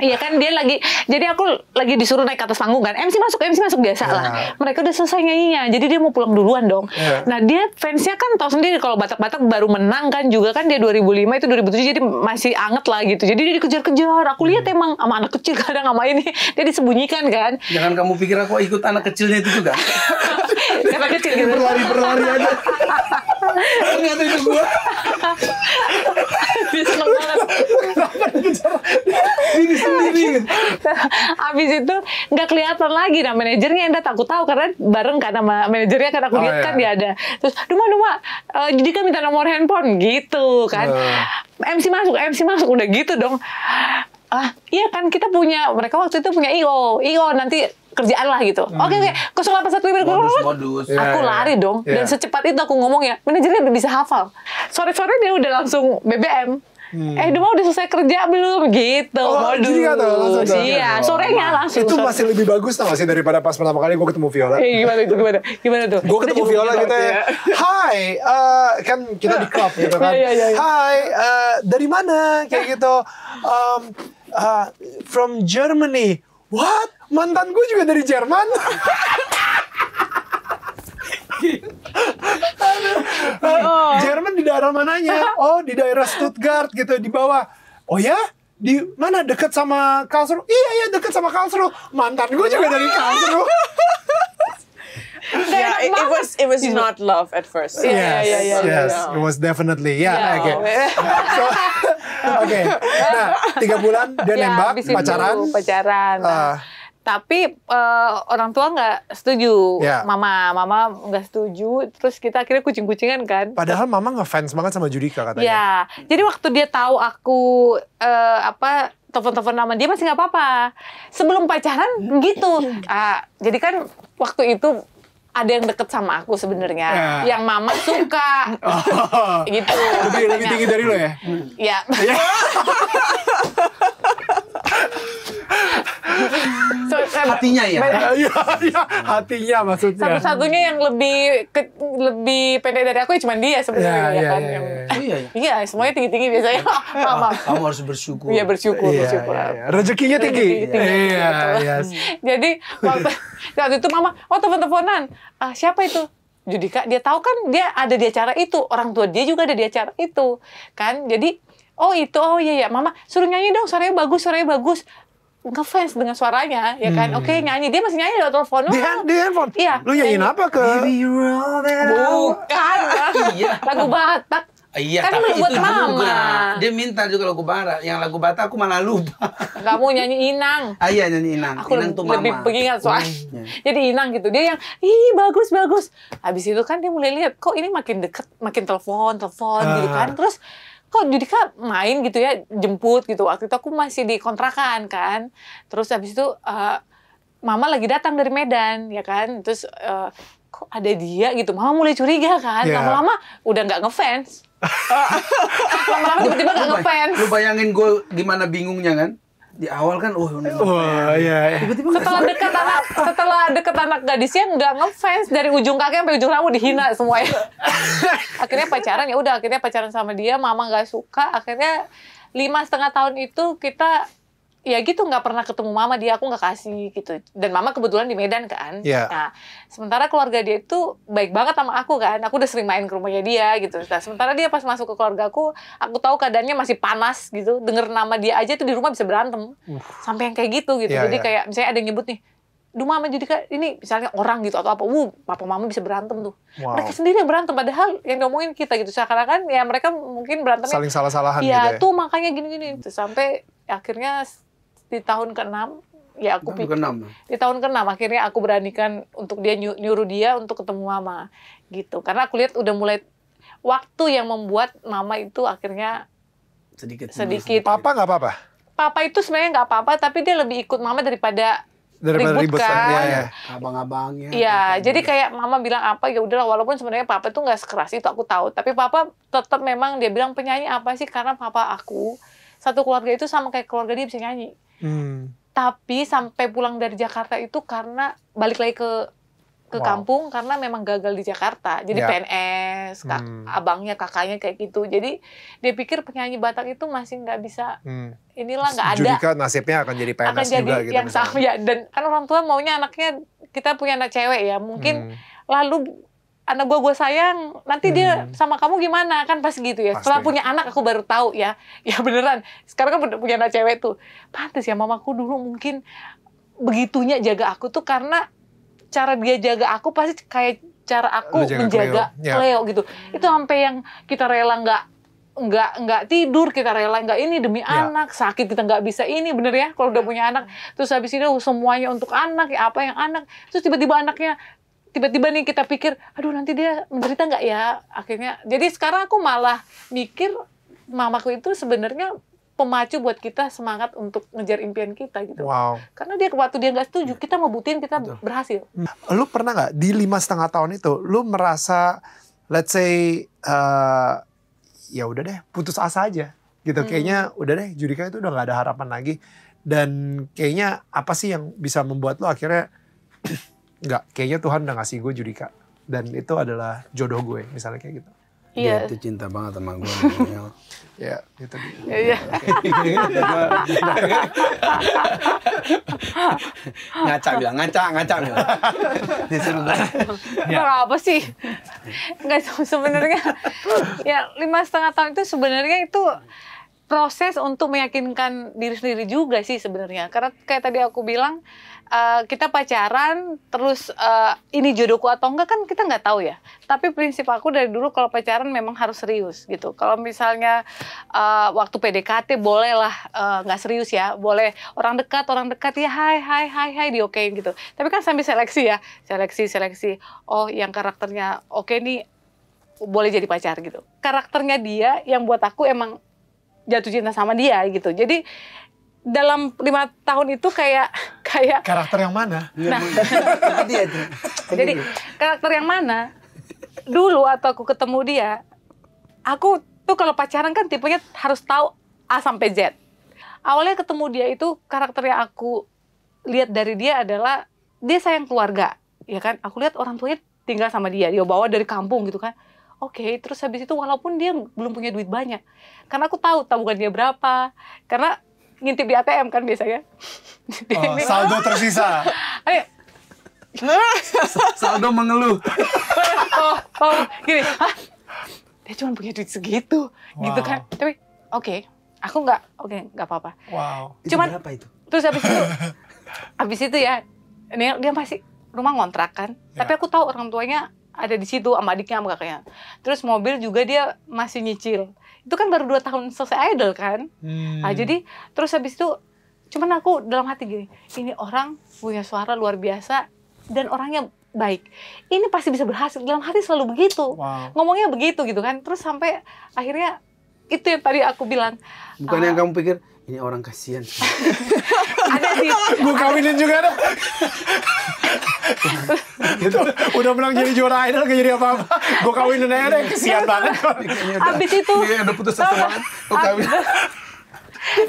Iya kan dia lagi jadi aku lagi disuruh naik ke atas panggung kan. MC masuk, MC masuk biasa yeah. lah. Iya. Mereka udah selesai nyanyinya. Jadi dia mau pulang duluan dong. Yeah. Nah, dia fansnya kan tahu sendiri kalau Batak-Batak baru menang kan juga kan dia 2005 itu 2007 jadi masih anget lah gitu. Jadi dia dikejar-kejar. Aku lihat hmm. emang sama anak kecil (laughs) kadang sama ini dia disembunyikan kan. Jangan kamu pikir aku ikut anak kecilnya itu juga. anak (laughs) kecil gitu. Berlari-berlari aja. (laughs) Ternyata itu gua. habis itu nggak kelihatan lagi nah manajernya yang aku tahu karena bareng kan sama manajernya karena aku oh, lihat iya. kan dia ada terus Duma Duma uh, jadi kan minta nomor handphone gitu kan uh. Eh. MC masuk MC masuk udah gitu dong ah iya kan kita punya mereka waktu itu punya io io nanti kerjaan lah gitu. Hmm. Oke, oke. Kosong apa satu Aku yeah, iya, iya. lari yeah. dong. Yeah. Dan iya. secepat itu aku ngomong ya, manajernya udah bisa hafal. Sore-sore dia udah langsung BBM. Eh, hmm. Eh, udah selesai kerja belum? Gitu. Oh, Aduh. jadi gak langsung. Iya, oh, sorenya langsung. Itu masih lebih bagus tau sih daripada pas pertama kali gue ketemu Viola. Eh, gimana itu? Gimana? Gimana tuh? Gue ketemu Viola gitu ya. Gitu ya. Hai, uh, kan kita di club gitu kan. Iya, iya, iya. Hai, uh, dari mana? Kayak gitu. Um, uh, from Germany. What? Mantan gue juga dari Jerman. (laughs) Jerman di daerah mananya? Oh, di daerah Stuttgart gitu di bawah. Oh ya? Di mana dekat sama Karlsruhe? Iya, iya dekat sama Karlsruhe. Mantan gue juga dari Karlsruhe. yeah, it, it was it was not love at first. Yeah, iya, yes, yeah, yeah, yeah, yes, yeah. it was definitely. Yeah, yeah. okay. so, (laughs) okay. Nah, tiga bulan dia yeah, nembak, pacaran. Dulu, pacaran. Uh, tapi uh, orang tua nggak setuju yeah. mama mama nggak setuju terus kita akhirnya kucing kucingan kan padahal mama ngefans banget sama Judika katanya ya yeah. jadi waktu dia tahu aku uh, apa telepon-telepon nama dia masih nggak apa-apa sebelum pacaran gitu uh, jadi kan waktu itu ada yang deket sama aku sebenarnya, yeah. yang mama suka, oh. gitu. Lebih, lebih tinggi dari lo ya? Ya. ya. (laughs) so, kan hatinya ya. Iya, iya, iya, hatinya maksudnya. Satu-satunya yang lebih ke, lebih pendek dari aku ya cuma dia sebenarnya iya, ya, ya, kan. Iya, oh iya, iya, semuanya tinggi-tinggi biasanya. (laughs) Mama. Kamu harus bersyukur. Iya, bersyukur, bersyukur. Iya. Rezekinya tinggi. Rezekinya tinggi. Iya, iya. (laughs) Jadi waktu, (laughs) waktu itu mama, oh telepon-teleponan. Ah, siapa itu? Judika, dia tahu kan dia ada di acara itu, orang tua dia juga ada di acara itu, kan? Jadi oh itu oh iya iya, mama suruh nyanyi dong suaranya bagus suaranya bagus ngefans dengan suaranya ya kan hmm. oke okay, nyanyi dia masih nyanyi lewat telepon di, di handphone iya lu nyanyiin apa ke bukan iya. lagu Batak Iya, kan tapi buat itu mama. juga. Dia minta juga lagu barat. Yang lagu Batak aku malah lupa. Kamu nyanyi Inang. Ah, iya, nyanyi Inang. Aku Inang tuh mama. Lebih pengingat soal. Mm, (laughs) Jadi Inang gitu. Dia yang, ih bagus, bagus. Habis itu kan dia mulai lihat, kok ini makin deket, makin telepon, telepon uh. gitu kan. Ah. Terus kok Judika main gitu ya jemput gitu waktu itu aku masih di kontrakan kan terus habis itu uh, mama lagi datang dari Medan ya kan terus uh, kok ada dia gitu mama mulai curiga kan iya. lama-lama yeah. udah nggak ngefans (laughs) eh, lama-lama tiba-tiba nggak ngefans lu bayangin gue gimana bingungnya kan di awal kan oh, oh iya, iya. Tiba-tiba setelah dekat anak setelah dekat anak gadisnya nggak ngefans dari ujung kaki sampai ujung rambut dihina semuanya. (laughs) akhirnya pacaran ya udah akhirnya pacaran sama dia, mama nggak suka, akhirnya lima setengah tahun itu kita ya gitu nggak pernah ketemu mama dia aku nggak kasih gitu dan mama kebetulan di Medan kan yeah. nah sementara keluarga dia itu baik banget sama aku kan aku udah sering main ke rumahnya dia gitu nah sementara dia pas masuk ke keluarga aku aku tahu keadaannya masih panas gitu denger nama dia aja tuh di rumah bisa berantem uh. sampai yang kayak gitu gitu yeah, jadi yeah. kayak misalnya ada yang nyebut nih Duh mama jadi kayak ini misalnya orang gitu atau apa, wuh papa mama bisa berantem tuh. Wow. Mereka sendiri yang berantem padahal yang ngomongin kita gitu. seakan kan ya mereka mungkin berantem saling salah-salahan ya, gitu ya. tuh makanya gini-gini. Sampai akhirnya di tahun ke-6 ya aku pikir ya? di tahun ke-6 akhirnya aku beranikan untuk dia nyuruh dia untuk ketemu mama gitu karena aku lihat udah mulai waktu yang membuat mama itu akhirnya sedikit sedikit papa nggak apa-apa papa itu sebenarnya nggak apa-apa tapi dia lebih ikut mama daripada daripada ribut kan. Ya, ya. Iya, abang-abangnya. Iya, jadi kayak mama bilang apa ya udahlah walaupun sebenarnya papa itu nggak sekeras itu aku tahu, tapi papa tetap memang dia bilang penyanyi apa sih karena papa aku satu keluarga itu sama kayak keluarga dia bisa nyanyi. Hmm. Tapi sampai pulang dari Jakarta itu karena balik lagi ke ke wow. kampung karena memang gagal di Jakarta. Jadi yeah. PNS, kak, hmm. abangnya, kakaknya kayak gitu. Jadi dia pikir penyanyi Batak itu masih nggak bisa hmm. inilah nggak ada. Judika nasibnya akan jadi PNS akan jadi gitu. Yang gitu. sama ya dan kan orang tua maunya anaknya kita punya anak cewek ya. Mungkin hmm. lalu anak gue gue sayang nanti hmm. dia sama kamu gimana kan pas gitu ya Pasti. setelah punya anak aku baru tahu ya (laughs) ya beneran sekarang kan punya anak cewek tuh pantas ya mamaku dulu mungkin begitunya jaga aku tuh karena cara dia jaga aku pasti kayak cara aku menjaga Cleo. Ya. gitu itu sampai yang kita rela nggak nggak nggak tidur kita rela nggak ini demi ya. anak sakit kita nggak bisa ini bener ya kalau udah punya anak terus habis itu semuanya untuk anak ya apa yang anak terus tiba-tiba anaknya tiba-tiba nih kita pikir, aduh nanti dia menderita nggak ya akhirnya. Jadi sekarang aku malah mikir mamaku itu sebenarnya pemacu buat kita semangat untuk ngejar impian kita gitu. Wow. Karena dia waktu dia nggak setuju, iya. kita mau buktiin kita Betul. berhasil. Hmm. Lu pernah nggak di lima setengah tahun itu, lu merasa, let's say, uh, ya udah deh, putus asa aja gitu. Hmm. Kayaknya udah deh, Judika itu udah nggak ada harapan lagi. Dan kayaknya apa sih yang bisa membuat lu akhirnya nggak kayaknya Tuhan udah ngasih gue Judika dan itu adalah jodoh gue misalnya kayak gitu Iya. Dia itu cinta banget sama gue. (laughs) ya, itu. Iya. (laughs) ngaca bilang, ngaca, ngaca bilang. (laughs) ya. apa sih? Enggak sebenarnya. ya lima setengah tahun itu sebenarnya itu proses untuk meyakinkan diri sendiri juga sih sebenarnya. Karena kayak tadi aku bilang, uh, kita pacaran terus uh, ini jodohku atau enggak kan kita nggak tahu ya. Tapi prinsip aku dari dulu kalau pacaran memang harus serius gitu. Kalau misalnya uh, waktu PDKT bolehlah nggak serius ya, boleh orang dekat orang dekat ya hai hai hai hai diokein gitu. Tapi kan sambil seleksi ya, seleksi seleksi. Oh yang karakternya oke okay nih boleh jadi pacar gitu. Karakternya dia yang buat aku emang jatuh cinta sama dia gitu. Jadi dalam lima tahun itu kayak kayak karakter yang mana? Iya, nah, (laughs) jadi karakter yang mana? Dulu atau aku ketemu dia, aku tuh kalau pacaran kan tipenya harus tahu A sampai Z. Awalnya ketemu dia itu karakter yang aku lihat dari dia adalah dia sayang keluarga, ya kan? Aku lihat orang tuanya tinggal sama dia, dia bawa dari kampung gitu kan. Oke, okay, terus habis itu walaupun dia belum punya duit banyak, karena aku tahu tabungan dia berapa, karena ngintip di ATM kan biasanya. Oh, (laughs) saldo tersisa. Ayo. (laughs) saldo mengeluh. (laughs) oh, oh, gini, Hah? dia cuma punya duit segitu, wow. gitu kan. Tapi oke, okay. aku nggak, oke okay, nggak apa-apa. Wow. Cuman, itu berapa itu? Terus habis itu, habis itu ya, ini dia masih rumah ngontrak kan. Ya. Tapi aku tahu orang tuanya ada di situ sama adiknya sama kakaknya. Terus mobil juga dia masih nyicil itu kan baru dua tahun selesai idol kan hmm. nah, jadi terus habis itu cuman aku dalam hati gini ini orang punya suara luar biasa dan orangnya baik ini pasti bisa berhasil dalam hati selalu begitu wow. ngomongnya begitu gitu kan terus sampai akhirnya itu yang tadi aku bilang bukan uh, yang kamu pikir ini orang kasihan (laughs) ada sih gue kawinin juga gitu. udah menang jadi juara idol gak jadi apa-apa gue kawinin aja deh kesian banget abis itu iya udah putus gue kawin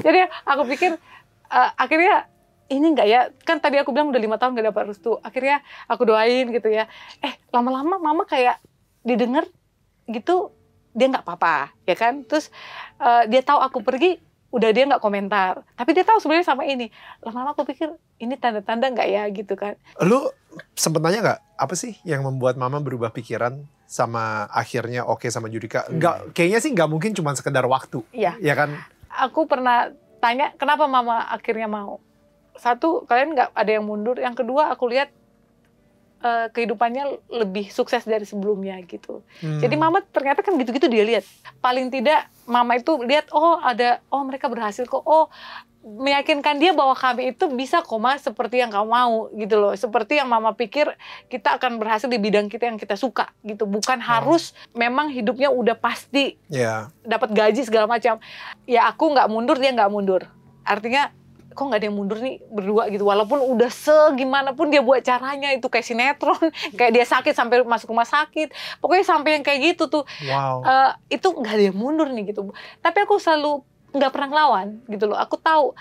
jadi aku pikir uh, akhirnya ini enggak ya kan tadi aku bilang udah lima tahun gak dapat restu akhirnya aku doain gitu ya eh lama-lama mama kayak didengar gitu dia nggak apa-apa ya kan terus uh, dia tahu aku pergi udah dia nggak komentar tapi dia tahu sebenarnya sama ini lama-lama aku pikir ini tanda-tanda nggak ya gitu kan lu sempet nanya nggak apa sih yang membuat mama berubah pikiran sama akhirnya oke okay sama Judika hmm. kayaknya sih nggak mungkin cuma sekedar waktu ya. ya kan aku pernah tanya kenapa mama akhirnya mau satu kalian nggak ada yang mundur yang kedua aku lihat uh, kehidupannya lebih sukses dari sebelumnya gitu. Hmm. Jadi mama ternyata kan gitu-gitu dia lihat. Paling tidak mama itu lihat oh ada oh mereka berhasil kok. Oh meyakinkan dia bahwa kami itu bisa koma seperti yang kamu mau gitu loh. Seperti yang mama pikir kita akan berhasil di bidang kita yang kita suka gitu. Bukan hmm. harus memang hidupnya udah pasti yeah. dapat gaji segala macam. Ya aku nggak mundur dia nggak mundur. Artinya kok nggak ada yang mundur nih berdua gitu walaupun udah segimana pun dia buat caranya itu kayak sinetron (laughs) kayak dia sakit sampai masuk rumah sakit pokoknya sampai yang kayak gitu tuh wow. uh, itu nggak ada yang mundur nih gitu tapi aku selalu nggak pernah ngelawan gitu loh aku tahu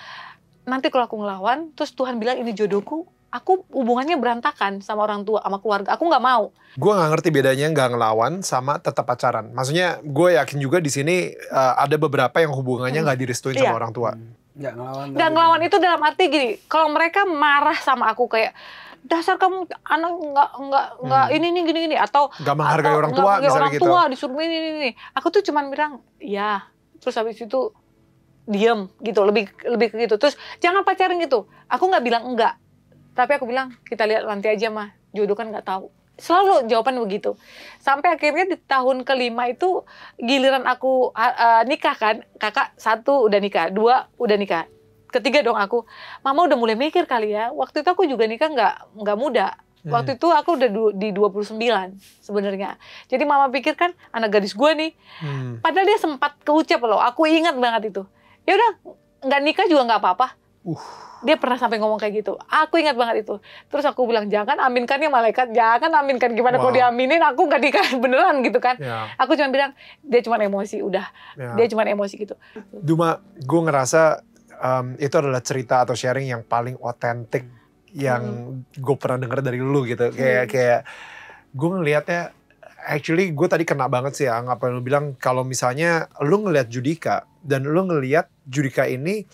nanti kalau aku ngelawan terus Tuhan bilang ini jodohku aku hubungannya berantakan sama orang tua sama keluarga aku nggak mau gue nggak ngerti bedanya nggak ngelawan sama tetap pacaran maksudnya gue yakin juga di sini uh, ada beberapa yang hubungannya hmm. nggak hmm. direstuin iya. sama orang tua hmm nggak ngelawan nggak ngelawan itu dalam arti gini kalau mereka marah sama aku kayak dasar kamu anak nggak nggak nggak hmm. ini nih gini gini atau nggak menghargai orang tua nggak orang gitu. tua disuruh ini ini ini aku tuh cuman bilang ya terus habis itu diem gitu lebih lebih ke gitu terus jangan pacaran gitu aku nggak bilang enggak tapi aku bilang kita lihat nanti aja mah jodoh kan nggak tahu selalu jawaban begitu sampai akhirnya di tahun kelima itu giliran aku uh, nikah kan kakak satu udah nikah dua udah nikah ketiga dong aku mama udah mulai mikir kali ya waktu itu aku juga nikah nggak nggak muda iya, Waktu iya. itu aku udah du di 29 sebenarnya. Jadi mama pikir kan anak gadis gue nih. Hmm. Padahal dia sempat keucap loh. Aku ingat banget itu. Ya udah nggak nikah juga nggak apa-apa. Uh. Dia pernah sampai ngomong kayak gitu. Aku ingat banget itu. Terus aku bilang jangan aminkan ya malaikat, jangan aminkan gimana wow. kalau diaminin aku gak dikasih beneran gitu kan. Yeah. Aku cuma bilang dia cuma emosi udah. Yeah. Dia cuma emosi gitu. Duma, gue ngerasa um, itu adalah cerita atau sharing yang paling otentik yang hmm. gue pernah denger dari lu gitu. Kayak hmm. kayak gue ngelihatnya actually gue tadi kena banget sih ya apa yang lu bilang kalau misalnya lu ngelihat Judika dan lu ngelihat Judika ini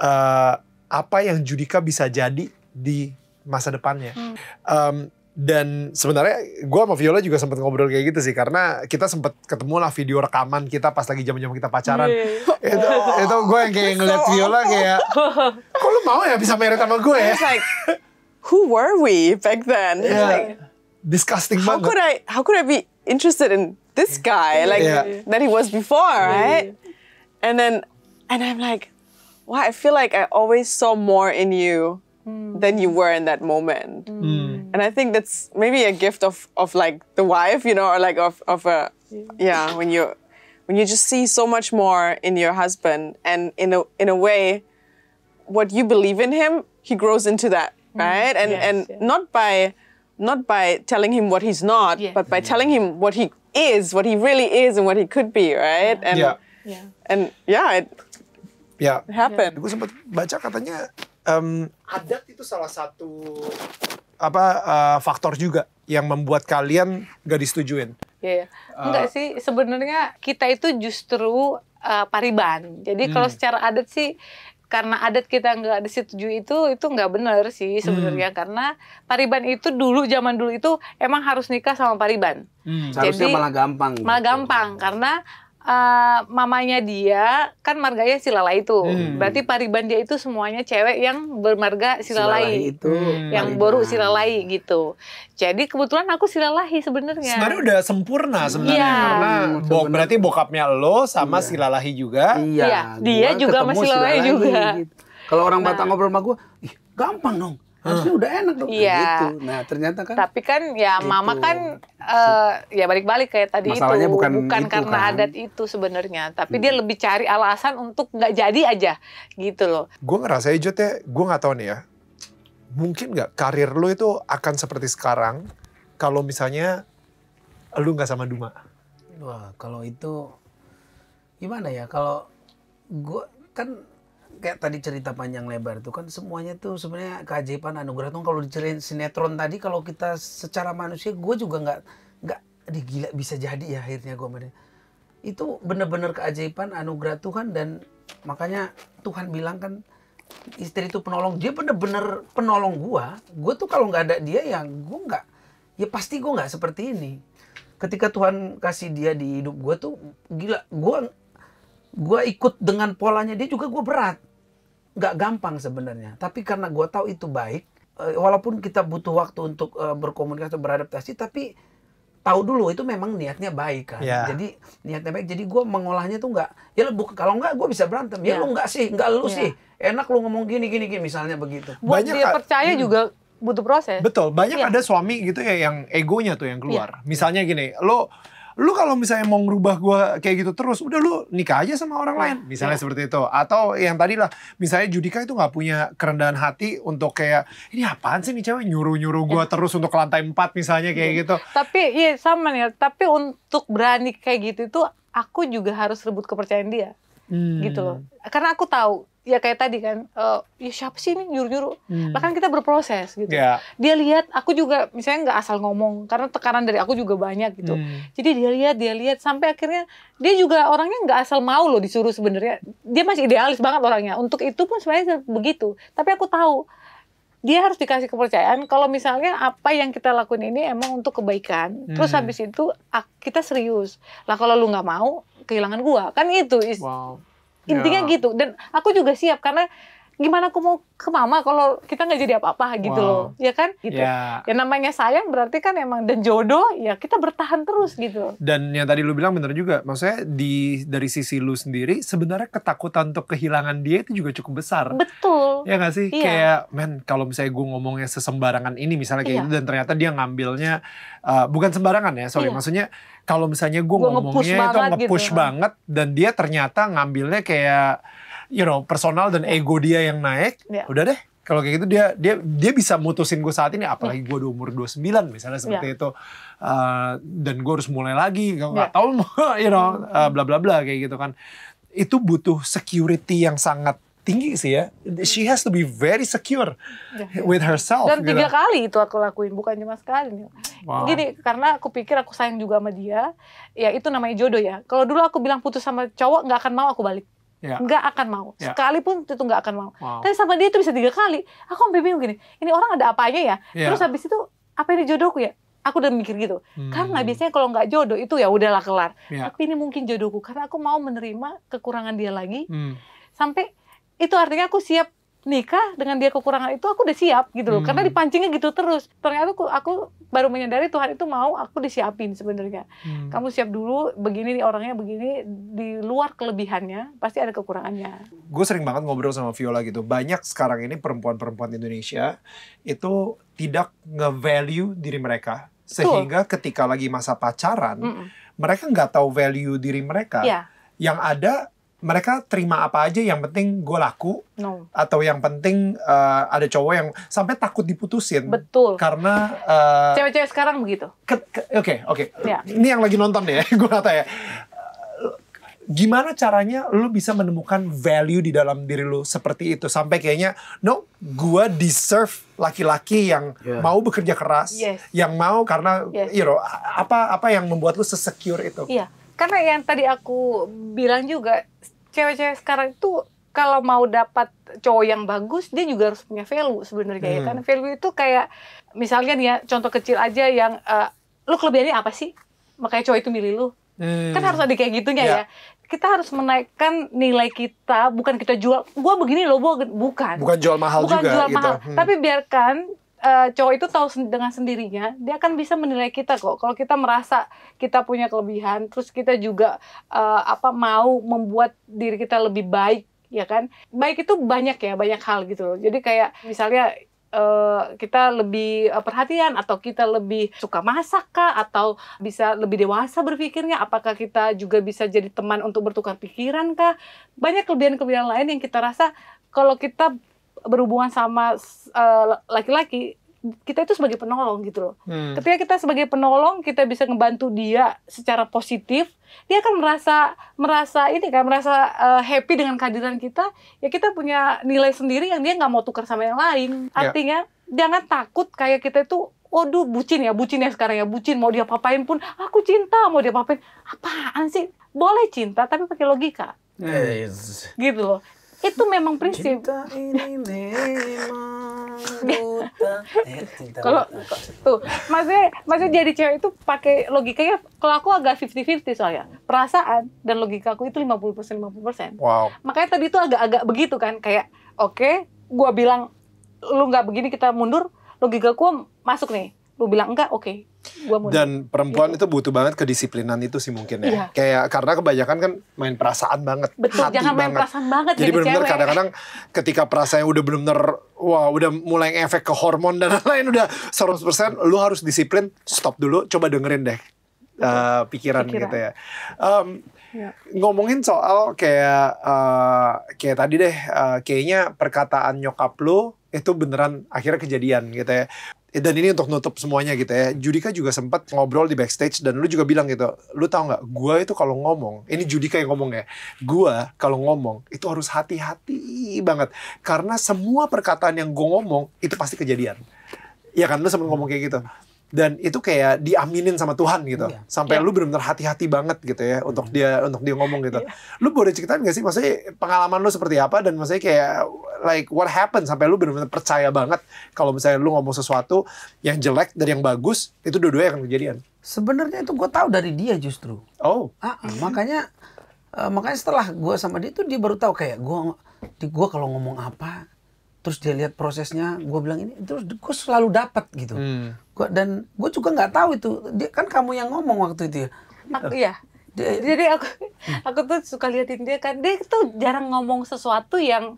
uh, apa yang Judika bisa jadi di masa depannya. Hmm. Um, dan sebenarnya gue sama Viola juga sempat ngobrol kayak gitu sih karena kita sempat ketemu lah video rekaman kita pas lagi zaman-zaman kita pacaran itu (laughs) itu gue yang kayak ngeliat Viola kayak kok lu mau ya bisa merit sama gue ya like, who were we back then yeah. like, disgusting how banget how could I how could I be interested in this guy like yeah. that he was before right and then and I'm like wow, I feel like I always saw more in you mm. than you were in that moment. Mm. And I think that's maybe a gift of, of like the wife, you know, or like of, of a, yeah, yeah when you when you just see so much more in your husband and in a, in a way, what you believe in him, he grows into that, hmm. right? And, yes, and not by, not by telling him what he's not, yeah. but by telling him what he is, what he really is, and what he could be, right? Yeah. And yeah. yeah. and yeah, it, ya happen. Gue sempat baca katanya um, adat itu salah satu apa uh, faktor juga yang membuat kalian gak disetujuin. Iya, yeah. Ya. enggak uh, sih sebenarnya kita itu justru uh, pariban. Jadi hmm. kalau secara adat sih karena adat kita nggak disetujui itu itu nggak benar sih hmm. sebenarnya hmm. karena pariban itu dulu zaman dulu itu emang harus nikah sama pariban. Hmm. Jadi, malah gampang. Malah gitu. gampang karena uh, mamanya dia kan marganya Silalai itu. Hmm. Berarti pariban dia itu semuanya cewek yang bermarga Silalai, Silalai itu hmm. yang baru Silalai gitu. Jadi kebetulan aku Silalahi sebenarnya. Sebenarnya udah sempurna hmm. sebenarnya ya. karena hmm, bo berarti bokapnya lo sama iya. Silalahi juga. Iya. iya dia juga masih Silalahi, juga. Gitu. Kalau orang nah. Batak ngobrol sama gue, gampang dong harusnya ah. udah enak dong nah, iya. gitu. Nah ternyata kan. Tapi kan ya itu. mama kan uh, ya balik-balik kayak tadi Masalahnya itu bukan, bukan itu, karena kan. adat itu sebenarnya, tapi hmm. dia lebih cari alasan untuk nggak jadi aja gitu loh. Gue ngerasa aja teh, ya, gue nggak tahu nih ya. Mungkin nggak karir lo itu akan seperti sekarang kalau misalnya lu nggak sama Duma. Wah kalau itu gimana ya kalau gue kan kayak tadi cerita panjang lebar tuh kan semuanya tuh sebenarnya keajaiban anugerah tuh kalau diceritain sinetron tadi kalau kita secara manusia gue juga nggak nggak digila bisa jadi ya akhirnya gue mending itu bener-bener keajaiban anugerah Tuhan dan makanya Tuhan bilang kan istri itu penolong dia bener-bener penolong gue gue tuh kalau nggak ada dia ya gue nggak ya pasti gue nggak seperti ini ketika Tuhan kasih dia di hidup gue tuh gila gue gue ikut dengan polanya dia juga gue berat nggak gampang sebenarnya. Tapi karena gue tahu itu baik, eh, walaupun kita butuh waktu untuk eh, berkomunikasi beradaptasi, tapi tahu dulu itu memang niatnya baik kan. Yeah. Jadi niatnya baik. Jadi gue mengolahnya tuh nggak, ya lu kalau nggak gue bisa berantem. Ya yeah. lu nggak sih, nggak lu yeah. sih. Enak lu ngomong gini gini gini misalnya begitu. Buat Banyak dia percaya hmm. juga butuh proses. Betul. Banyak iya. ada suami gitu ya yang egonya tuh yang keluar. Iya. Misalnya gini, lo lu kalau misalnya mau ngerubah gue kayak gitu terus, udah lu nikah aja sama orang lain. Iya. Misalnya yeah. seperti itu. Atau yang tadi lah, misalnya Judika itu gak punya kerendahan hati untuk kayak, ini apaan sih nih cewek nyuruh-nyuruh gue yeah. terus untuk lantai empat misalnya kayak yeah. gitu. Tapi iya sama nih, tapi untuk berani kayak gitu itu aku juga harus rebut kepercayaan dia hmm. gitu loh karena aku tahu ya kayak tadi kan uh, ya siapa sih ini nyuruh-nyuruh hmm. Bahkan kita berproses gitu yeah. dia lihat aku juga misalnya nggak asal ngomong karena tekanan dari aku juga banyak gitu hmm. jadi dia lihat dia lihat sampai akhirnya dia juga orangnya nggak asal mau loh disuruh sebenarnya dia masih idealis banget orangnya untuk itu pun sebenarnya begitu tapi aku tahu dia harus dikasih kepercayaan kalau misalnya apa yang kita lakuin ini emang untuk kebaikan hmm. terus habis itu kita serius lah kalau lu nggak mau kehilangan gua kan itu wow. intinya yeah. gitu dan aku juga siap karena gimana aku mau ke mama kalau kita nggak jadi apa-apa gitu wow. loh ya kan gitu ya. ya namanya sayang berarti kan emang dan jodoh ya kita bertahan terus gitu dan yang tadi lu bilang bener juga maksudnya di dari sisi lu sendiri sebenarnya ketakutan untuk kehilangan dia itu juga cukup besar betul ya nggak sih iya. kayak men kalau misalnya gue ngomongnya sesembarangan ini misalnya kayak iya. itu dan ternyata dia ngambilnya uh, bukan sembarangan ya sorry iya. maksudnya kalau misalnya gue ngomongnya nge itu ngepush gitu. banget dan dia ternyata ngambilnya kayak you know personal dan iya. ego dia yang naik yeah. udah deh kalau kayak gitu dia dia dia bisa mutusin gue saat ini iya. apalagi gue udah umur 29 misalnya iya. seperti yeah. itu uh, dan gue harus mulai lagi nggak yeah. tahu (laughs) you know uh, bla bla bla kayak gitu kan itu butuh security yang sangat tinggi sih ya she has to be very secure yeah. with herself dan gitu. tiga kali itu aku lakuin bukan cuma sekali wow. gini karena aku pikir aku sayang juga sama dia ya itu namanya jodoh ya kalau dulu aku bilang putus sama cowok nggak akan mau aku balik Yeah. akan mau. Yeah. Sekalipun itu nggak akan mau. Wow. Tapi sama dia itu bisa tiga kali. Aku sampai bingung gini, ini orang ada apa aja ya? Yeah. Terus habis itu, apa ini jodohku ya? Aku udah mikir gitu. Hmm. Karena biasanya kalau nggak jodoh itu ya udahlah kelar. Yeah. Tapi ini mungkin jodohku. Karena aku mau menerima kekurangan dia lagi. Hmm. Sampai itu artinya aku siap nikah dengan dia kekurangan itu aku udah siap gitu loh hmm. karena dipancingnya gitu terus ternyata aku aku baru menyadari Tuhan itu mau aku disiapin sebenarnya hmm. kamu siap dulu begini nih orangnya begini di luar kelebihannya pasti ada kekurangannya gue sering banget ngobrol sama Viola gitu banyak sekarang ini perempuan-perempuan Indonesia itu tidak nge-value diri mereka sehingga Tuh. ketika lagi masa pacaran mm -mm. mereka nggak tahu value diri mereka yeah. yang ada mereka terima apa aja yang penting gue laku no. atau yang penting uh, ada cowok yang sampai takut diputusin betul karena cewek eh, cewek-cewek sekarang begitu oke oke okay, ya. okay. yeah. ini yang lagi nonton deh (laughs) gue kata ya gimana caranya lu bisa menemukan value di dalam diri lu seperti itu sampai kayaknya no gue deserve laki-laki yang yeah. mau bekerja keras yes. yang mau karena yes. you know apa apa yang membuat lu sesecure itu yeah karena yang tadi aku bilang juga cewek-cewek sekarang itu kalau mau dapat cowok yang bagus dia juga harus punya value sebenarnya ya. hmm. ya kan value itu kayak misalnya nih ya contoh kecil aja yang uh, lu kelebihannya apa sih makanya cowok itu milih lu hmm. kan harus ada kayak gitunya yeah. ya kita harus menaikkan nilai kita bukan kita jual gua begini loh gua bukan bukan jual mahal bukan juga jual gitu. mahal hmm. tapi biarkan uh, cowok itu tahu dengan sendirinya dia akan bisa menilai kita kok kalau kita merasa kita punya kelebihan terus kita juga uh, apa mau membuat diri kita lebih baik ya kan baik itu banyak ya banyak hal gitu loh jadi kayak misalnya Uh, kita lebih perhatian atau kita lebih suka masak kah atau bisa lebih dewasa berpikirnya apakah kita juga bisa jadi teman untuk bertukar pikiran kah banyak kelebihan-kelebihan lain yang kita rasa kalau kita berhubungan sama eh, laki-laki, uh, kita itu sebagai penolong gitu loh. Hmm. Ketika kita sebagai penolong, kita bisa ngebantu dia secara positif, dia akan merasa merasa ini kan merasa uh, happy dengan kehadiran kita. Ya kita punya nilai sendiri yang dia nggak mau tukar sama yang lain. Ya. Artinya jangan takut kayak kita itu waduh bucin ya, bucin ya sekarang ya, bucin mau dia papain pun aku cinta, mau dia papain apaan sih? Boleh cinta tapi pakai logika. Eh, yes. Iya. Iya. Gitu loh itu memang prinsip cinta ini memang (laughs) eh, kalau tuh maksudnya maksudnya jadi cewek itu pakai logikanya kalau aku agak fifty fifty soalnya perasaan dan logika aku itu 50% 50% wow. makanya tadi itu agak-agak begitu kan kayak oke okay, gua bilang lu nggak begini kita mundur logika gua masuk nih lu bilang enggak oke okay Gua mundur. Dan perempuan gitu. itu butuh banget kedisiplinan itu sih mungkin ya. ya Kayak karena kebanyakan kan main perasaan banget, Betul, hati jangan banget. main perasaan banget jadi, jadi benar kadang-kadang ketika perasaan udah benar-benar wah udah mulai efek ke hormon dan (laughs) lain-lain udah 100% lu harus disiplin, stop dulu, coba dengerin deh. Uh, pikiran, pikiran gitu ya. Um, ya. Ngomongin soal kayak uh, kayak tadi deh, uh, kayaknya perkataan nyokap lu itu beneran akhirnya kejadian gitu ya. Ya, dan ini untuk nutup semuanya gitu ya. Judika juga sempat ngobrol di backstage dan lu juga bilang gitu, lu tahu nggak? Gua itu kalau ngomong, ini Judika yang ngomong ya. Gua kalau ngomong itu harus hati-hati banget karena semua perkataan yang gue ngomong itu pasti kejadian. Ya kan lu sempat ngomong kayak gitu dan itu kayak diaminin sama Tuhan gitu yeah. sampai yeah. lu benar-benar hati-hati banget gitu ya mm. untuk iya. dia untuk dia ngomong gitu yeah. lu boleh ceritain gak sih maksudnya pengalaman lu seperti apa dan maksudnya kayak like what happened sampai lu benar-benar percaya banget kalau misalnya lu ngomong sesuatu yang jelek dari yang bagus itu dua-duanya akan kejadian sebenarnya itu gue tahu dari dia justru oh ah, ah makanya uh, makanya setelah gue sama dia tuh dia baru tahu kayak gue di gue kalau ngomong apa terus dia lihat prosesnya gue bilang ini terus gue selalu dapat gitu hmm. gua, dan gue juga nggak tahu itu dia kan kamu yang ngomong waktu itu ya aku, iya dia, jadi aku aku tuh suka liatin dia kan dia tuh jarang ngomong sesuatu yang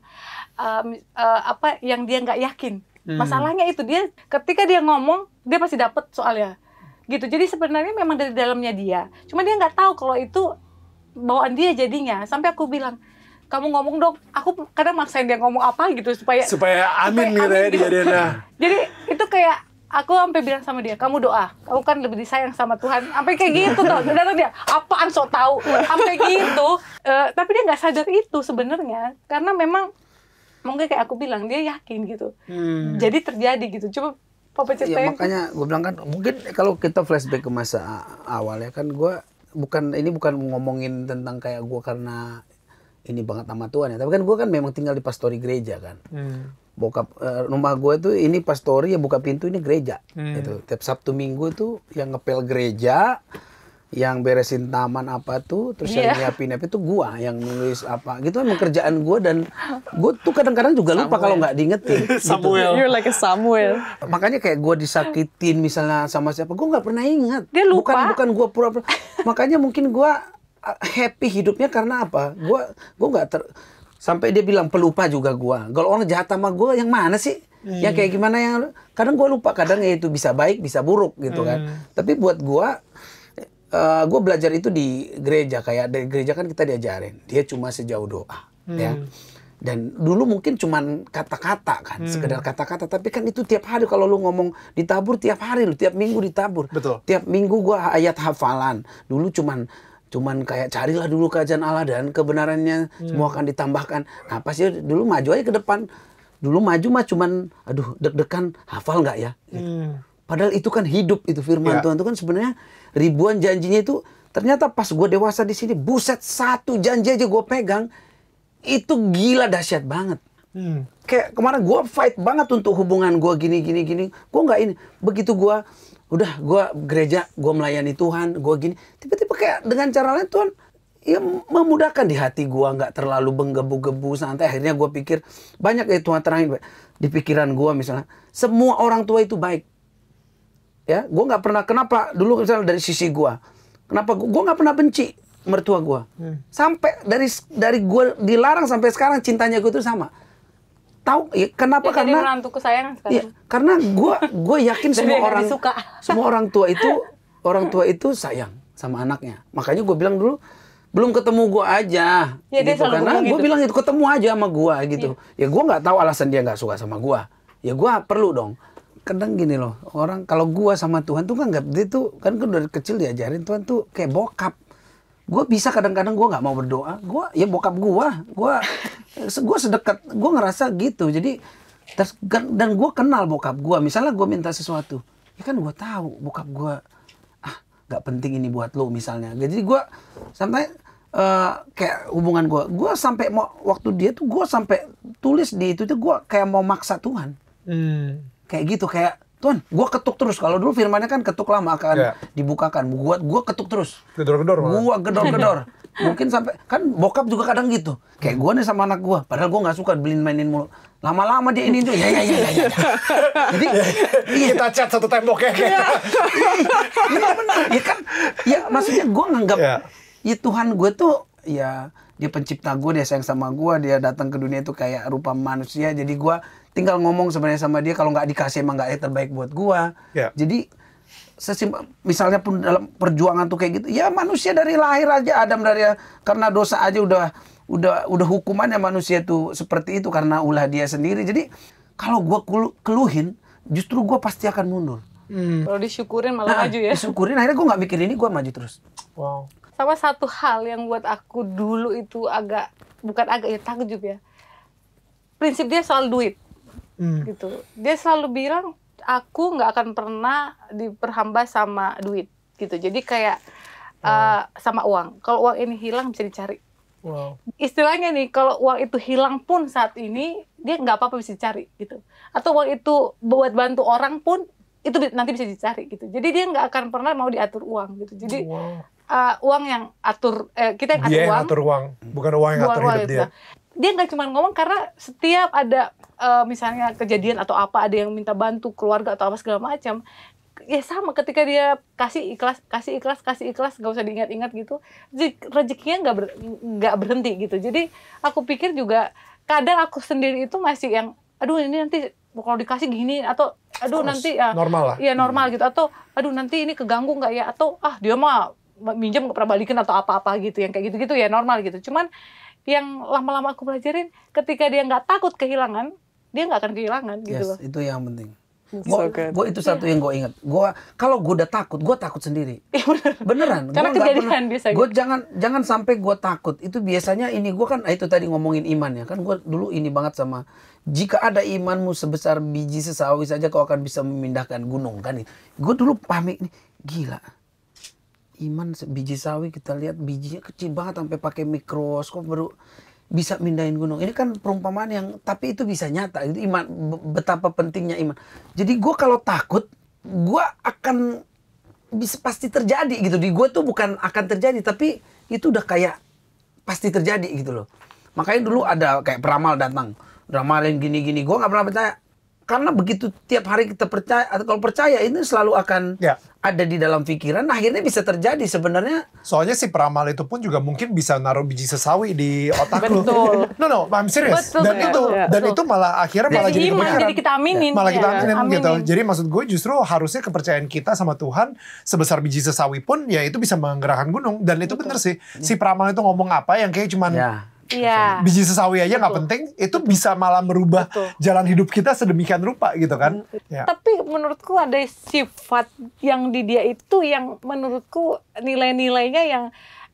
um, uh, apa yang dia nggak yakin hmm. masalahnya itu dia ketika dia ngomong dia pasti dapat soalnya gitu jadi sebenarnya memang dari dalamnya dia cuma dia nggak tahu kalau itu bawaan dia jadinya sampai aku bilang kamu ngomong dong. Aku kadang maksain dia ngomong apa gitu supaya supaya amin supaya gitu ya, amin, ya gitu. Jadi, nah. (laughs) jadi itu kayak aku sampai bilang sama dia, kamu doa, kamu kan lebih disayang sama Tuhan, sampai kayak gitu tau, dan dia apaan sok tahu, sampai gitu. Uh, tapi dia nggak sadar itu sebenarnya, karena memang mungkin kayak aku bilang dia yakin gitu, hmm. jadi terjadi gitu. Coba Papa ya, ceritain. makanya gue bilang kan, mungkin kalau kita flashback ke masa awal ya kan, gue bukan ini bukan ngomongin tentang kayak gue karena ini banget sama Tuhan ya. Tapi kan gue kan memang tinggal di pastori gereja kan. Hmm. Bokap uh, rumah gue tuh ini pastori ya buka pintu ini gereja. Hmm. Gitu. Tiap Sabtu Minggu tuh yang ngepel gereja, yang beresin taman apa tuh, terus yeah. yang iya. nyiapin apa itu gua yang nulis apa. Gitu emang kerjaan gue dan gue tuh kadang-kadang juga lupa kalau nggak diingetin. (laughs) Samuel. Gitu. You're like a Samuel. Makanya kayak gue disakitin misalnya sama siapa, gue nggak pernah ingat. Dia lupa. Bukan bukan gue pura-pura. Makanya mungkin gue happy hidupnya karena apa? Gua gua nggak ter sampai dia bilang pelupa juga gua. Kalau orang jahat sama gua yang mana sih? Hmm. Yang iya. kayak gimana yang kadang gua lupa, kadang ya itu bisa baik, bisa buruk gitu kan. Hmm. Tapi buat gua uh, eh, gue belajar itu di gereja kayak dari gereja kan kita diajarin dia cuma sejauh doa ya. hmm. ya dan dulu mungkin cuman kata-kata kan hmm. sekedar kata-kata tapi kan itu tiap hari kalau lu ngomong ditabur tiap hari lu tiap minggu ditabur Betul. tiap minggu gue ayat hafalan dulu cuman cuman kayak carilah dulu kajian Allah dan kebenarannya hmm. semua akan ditambahkan. Nah sih dulu maju aja ke depan. Dulu maju mah cuman aduh deg-degan hafal nggak ya? Gitu. Hmm. Padahal itu kan hidup itu firman ya. Tuhan itu kan sebenarnya ribuan janjinya itu ternyata pas gue dewasa di sini buset satu janji aja gue pegang itu gila dahsyat banget. Hmm. Kayak kemarin gue fight banget untuk hubungan gue gini gini gini. Gue nggak ini. Begitu gue udah gue gereja gue melayani Tuhan gue gini tiba-tiba kayak dengan cara lain Tuhan ya memudahkan di hati gue nggak terlalu menggebu-gebu santai akhirnya gue pikir banyak ya Tuhan terangin di pikiran gue misalnya semua orang tua itu baik ya gue nggak pernah kenapa dulu misalnya dari sisi gue kenapa gue nggak pernah benci mertua gue hmm. sampai dari dari gue dilarang sampai sekarang cintanya gue itu sama tahu ya, kenapa ya, karena menantuku sayang ya, karena gue gue yakin (laughs) semua orang suka. (laughs) semua orang tua itu orang tua itu sayang sama anaknya makanya gue bilang dulu belum ketemu gue aja ya, gitu karena gue gitu. bilang itu ketemu aja sama gue gitu iya. ya, ya gue nggak tahu alasan dia nggak suka sama gue ya gue perlu dong kadang gini loh orang kalau gue sama Tuhan tuh kan nggak dia tuh kan gue dari kecil diajarin Tuhan tuh kayak bokap gue bisa kadang-kadang gue nggak mau berdoa gue ya bokap gue gue (laughs) gue sedekat gue ngerasa gitu jadi terus, kan, dan gue kenal bokap gue misalnya gue minta sesuatu ya kan gue tahu bokap gue ah nggak penting ini buat lo misalnya jadi gue sampai uh, kayak hubungan gue gue sampai mau waktu dia tuh gue sampai tulis di itu tuh gue kayak mau maksa Tuhan hmm. kayak gitu kayak Tuhan, gue ketuk terus. Kalau dulu firmannya kan ketuk lama akan yeah. dibukakan. Gua gua ketuk terus. Gedor-gedor. gue gedor-gedor. (laughs) Mungkin sampai kan bokap juga kadang gitu. Kayak gue nih sama anak gue. padahal gue nggak suka beliin mainin mulu. Lama-lama dia ini tuh ya ya ya ya. ya. Jadi iya. (laughs) kita cat satu tembok ya iya. iya benar. Iya kan Iya maksudnya gue nganggap yeah. Ya Tuhan gue tuh ya dia pencipta gue, dia sayang sama gue, dia datang ke dunia itu kayak rupa manusia. Jadi gue tinggal ngomong sebenarnya sama dia kalau nggak dikasih emang nggak yang terbaik buat gua yeah. jadi sesimpel misalnya pun dalam perjuangan tuh kayak gitu ya manusia dari lahir aja Adam dari karena dosa aja udah udah udah hukumannya manusia tuh seperti itu karena ulah dia sendiri jadi kalau gua keluhin justru gua pasti akan mundur hmm. kalau disyukurin malah nah, maju ya disyukurin akhirnya gua nggak mikir ini gua maju terus wow sama satu hal yang buat aku dulu itu agak bukan agak ya takjub ya prinsip dia soal duit hmm. gitu dia selalu bilang aku nggak akan pernah diperhamba sama duit gitu jadi kayak wow. uh, sama uang kalau uang ini hilang bisa dicari wow. istilahnya nih kalau uang itu hilang pun saat ini dia nggak apa-apa bisa dicari gitu atau uang itu buat bantu orang pun itu nanti bisa dicari gitu jadi dia nggak akan pernah mau diatur uang gitu jadi wow. uh, uang yang atur eh, kita yang atur iya, yang uang, atur uang bukan uang yang uang atur hidup dia dia nggak cuma ngomong karena setiap ada uh, misalnya kejadian atau apa ada yang minta bantu keluarga atau apa segala macam ya sama ketika dia kasih ikhlas kasih ikhlas kasih ikhlas gak usah diingat-ingat gitu rezekinya nggak ber, nggak berhenti gitu jadi aku pikir juga kadang aku sendiri itu masih yang aduh ini nanti kalau dikasih gini atau aduh Harus nanti ya normal lah ya normal hmm. gitu atau aduh nanti ini keganggu nggak ya atau ah dia mah minjem nggak pernah balikin atau apa-apa gitu yang kayak gitu-gitu ya normal gitu cuman yang lama-lama aku pelajarin ketika dia nggak takut kehilangan dia nggak akan kehilangan gitu yes, loh. itu yang penting. so gue itu satu yeah. yang gue inget. Gue kalau gue udah takut, gue takut sendiri. (laughs) Iya, beneran Beneran. Karena gua kejadian pernah, biasa. Gue gitu. jangan jangan sampai gue takut. Itu biasanya ini gue kan ah, itu tadi ngomongin iman ya kan gue dulu ini banget sama jika ada imanmu sebesar biji sesawi saja kau akan bisa memindahkan gunung kan. Gue dulu pamit ini gila. Iman biji sawi kita lihat bijinya kecil banget sampai pakai mikroskop baru bisa mindahin gunung. Ini kan perumpamaan yang tapi itu bisa nyata. Itu iman betapa pentingnya iman. Jadi gue kalau takut, gue akan bisa pasti terjadi gitu. Di gue tuh bukan akan terjadi, tapi itu udah kayak pasti terjadi gitu loh. Makanya dulu ada kayak peramal datang, ramalin gini-gini. Gue nggak pernah percaya karena begitu tiap hari kita percaya atau kalau percaya ini selalu akan ya. ada di dalam pikiran nah, akhirnya bisa terjadi sebenarnya soalnya si peramal itu pun juga mungkin bisa naruh biji sesawi di otak lu no no I'm serious betul, dan betul, itu ya, dan itu malah akhirnya malah jadi jadi, jadi kita aminin malah kita aminin, iya. aminin gitu jadi maksud gue justru harusnya kepercayaan kita sama Tuhan sebesar biji sesawi pun ya itu bisa menggerakkan gunung dan itu betul. bener sih si peramal itu ngomong apa yang kayak cuman ya Iya. Biji sesawi aja nggak penting, itu Betul. bisa malah merubah Betul. jalan hidup kita sedemikian rupa gitu kan. Mm, mm. Ya. Tapi menurutku ada sifat yang di dia itu yang menurutku nilai-nilainya yang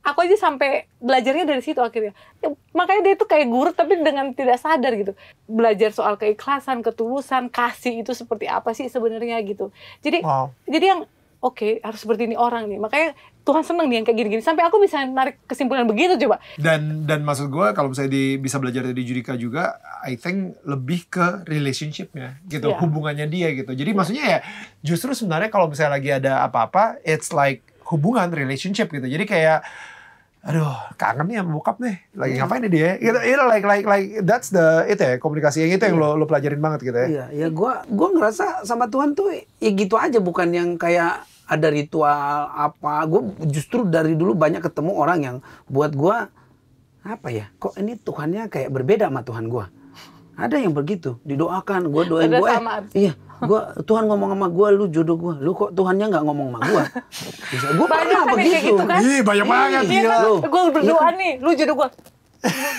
aku aja sampai belajarnya dari situ akhirnya. Ya, makanya dia itu kayak guru tapi dengan tidak sadar gitu. Belajar soal keikhlasan, ketulusan, kasih itu seperti apa sih sebenarnya gitu. Jadi wow. jadi yang oke okay, harus seperti ini orang nih makanya Tuhan seneng nih yang kayak gini-gini sampai aku bisa narik kesimpulan begitu coba dan dan maksud gue kalau misalnya di, bisa belajar dari Judika juga I think lebih ke relationshipnya gitu yeah. hubungannya dia gitu jadi yeah. maksudnya ya justru sebenarnya kalau misalnya lagi ada apa-apa it's like hubungan relationship gitu jadi kayak aduh kangen nih sama bokap nih lagi yeah. ngapain nih dia gitu you know, like like like that's the itu ya komunikasi yang itu yang iya. lo lo pelajarin banget gitu ya iya yeah, ya yeah, gua gua ngerasa sama Tuhan tuh ya gitu aja bukan yang kayak ada ritual apa gue justru dari dulu banyak ketemu orang yang buat gue apa ya kok ini Tuhannya kayak berbeda sama Tuhan gue ada yang begitu didoakan gue doain gue eh, iya gua Tuhan ngomong sama gue lu jodoh gue lu kok Tuhannya nggak ngomong sama gue bisa gue pernah kan begitu gitu kan? Ih, banyak iya, banget kan? iya, kan? gue berdoa nih lu jodoh gue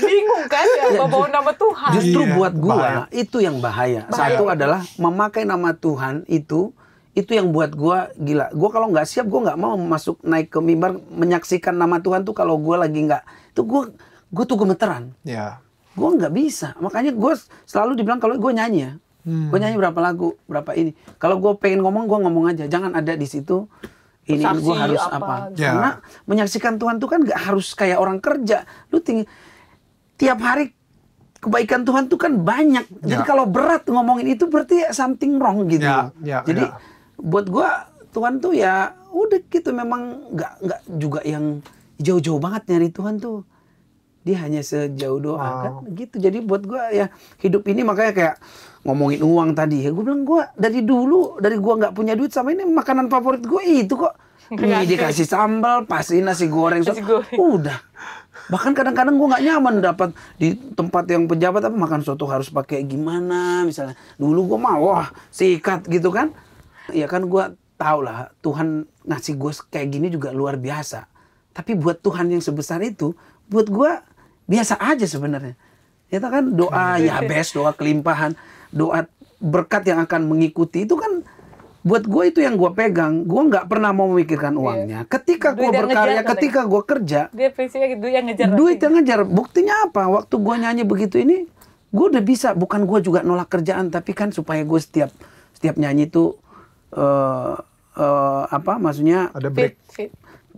bingung kan ya, iya, bawa nama Tuhan justru iya, buat gue itu yang bahaya. bahaya satu adalah memakai nama Tuhan itu itu yang buat gue gila. Gue kalau nggak siap, gue nggak mau masuk naik ke mimbar menyaksikan nama Tuhan tuh kalau gue lagi nggak. Itu gue gue tuh gemeteran. Ya. Gue nggak bisa. Makanya gue selalu dibilang kalau gue nyanyi ya. Hmm. Gue nyanyi berapa lagu, berapa ini. Kalau gue pengen ngomong, gue ngomong aja. Jangan ada di situ. Ini gue harus apa. apa. Gitu. Ya. Karena menyaksikan Tuhan tuh kan nggak harus kayak orang kerja. Lu tinggi tiap hari kebaikan Tuhan tuh kan banyak. Jadi ya. kalau berat ngomongin itu berarti something wrong gitu. Ya, ya, Jadi ya buat gue Tuhan tuh ya udah gitu memang nggak nggak juga yang jauh-jauh banget nyari Tuhan tuh dia hanya sejauh doa kan? wow. kan gitu jadi buat gue ya hidup ini makanya kayak ngomongin uang tadi ya gue bilang gue dari dulu dari gue nggak punya duit sama ini makanan favorit gue itu kok (laughs) ini dikasih sambal, pasti nasi goreng, nasi goreng. udah. Bahkan kadang-kadang gue nggak nyaman dapat di tempat yang pejabat apa makan soto harus pakai gimana misalnya. Dulu gue mah wah sikat gitu kan. Ya kan gue tau lah Tuhan ngasih gue kayak gini juga luar biasa. Tapi buat Tuhan yang sebesar itu, buat gue biasa aja sebenarnya. Ya kan doa iya. ya best, doa kelimpahan, doa berkat yang akan mengikuti itu kan buat gue itu yang gue pegang gue nggak pernah mau memikirkan iya. uangnya yeah. ketika gue berkarya ketika gue kerja dia prinsipnya duit yang ngejar duit yang ngejar buktinya apa waktu gue nyanyi begitu ini gue udah bisa bukan gue juga nolak kerjaan tapi kan supaya gue setiap setiap nyanyi itu uh, uh, apa maksudnya ada break fit, fit.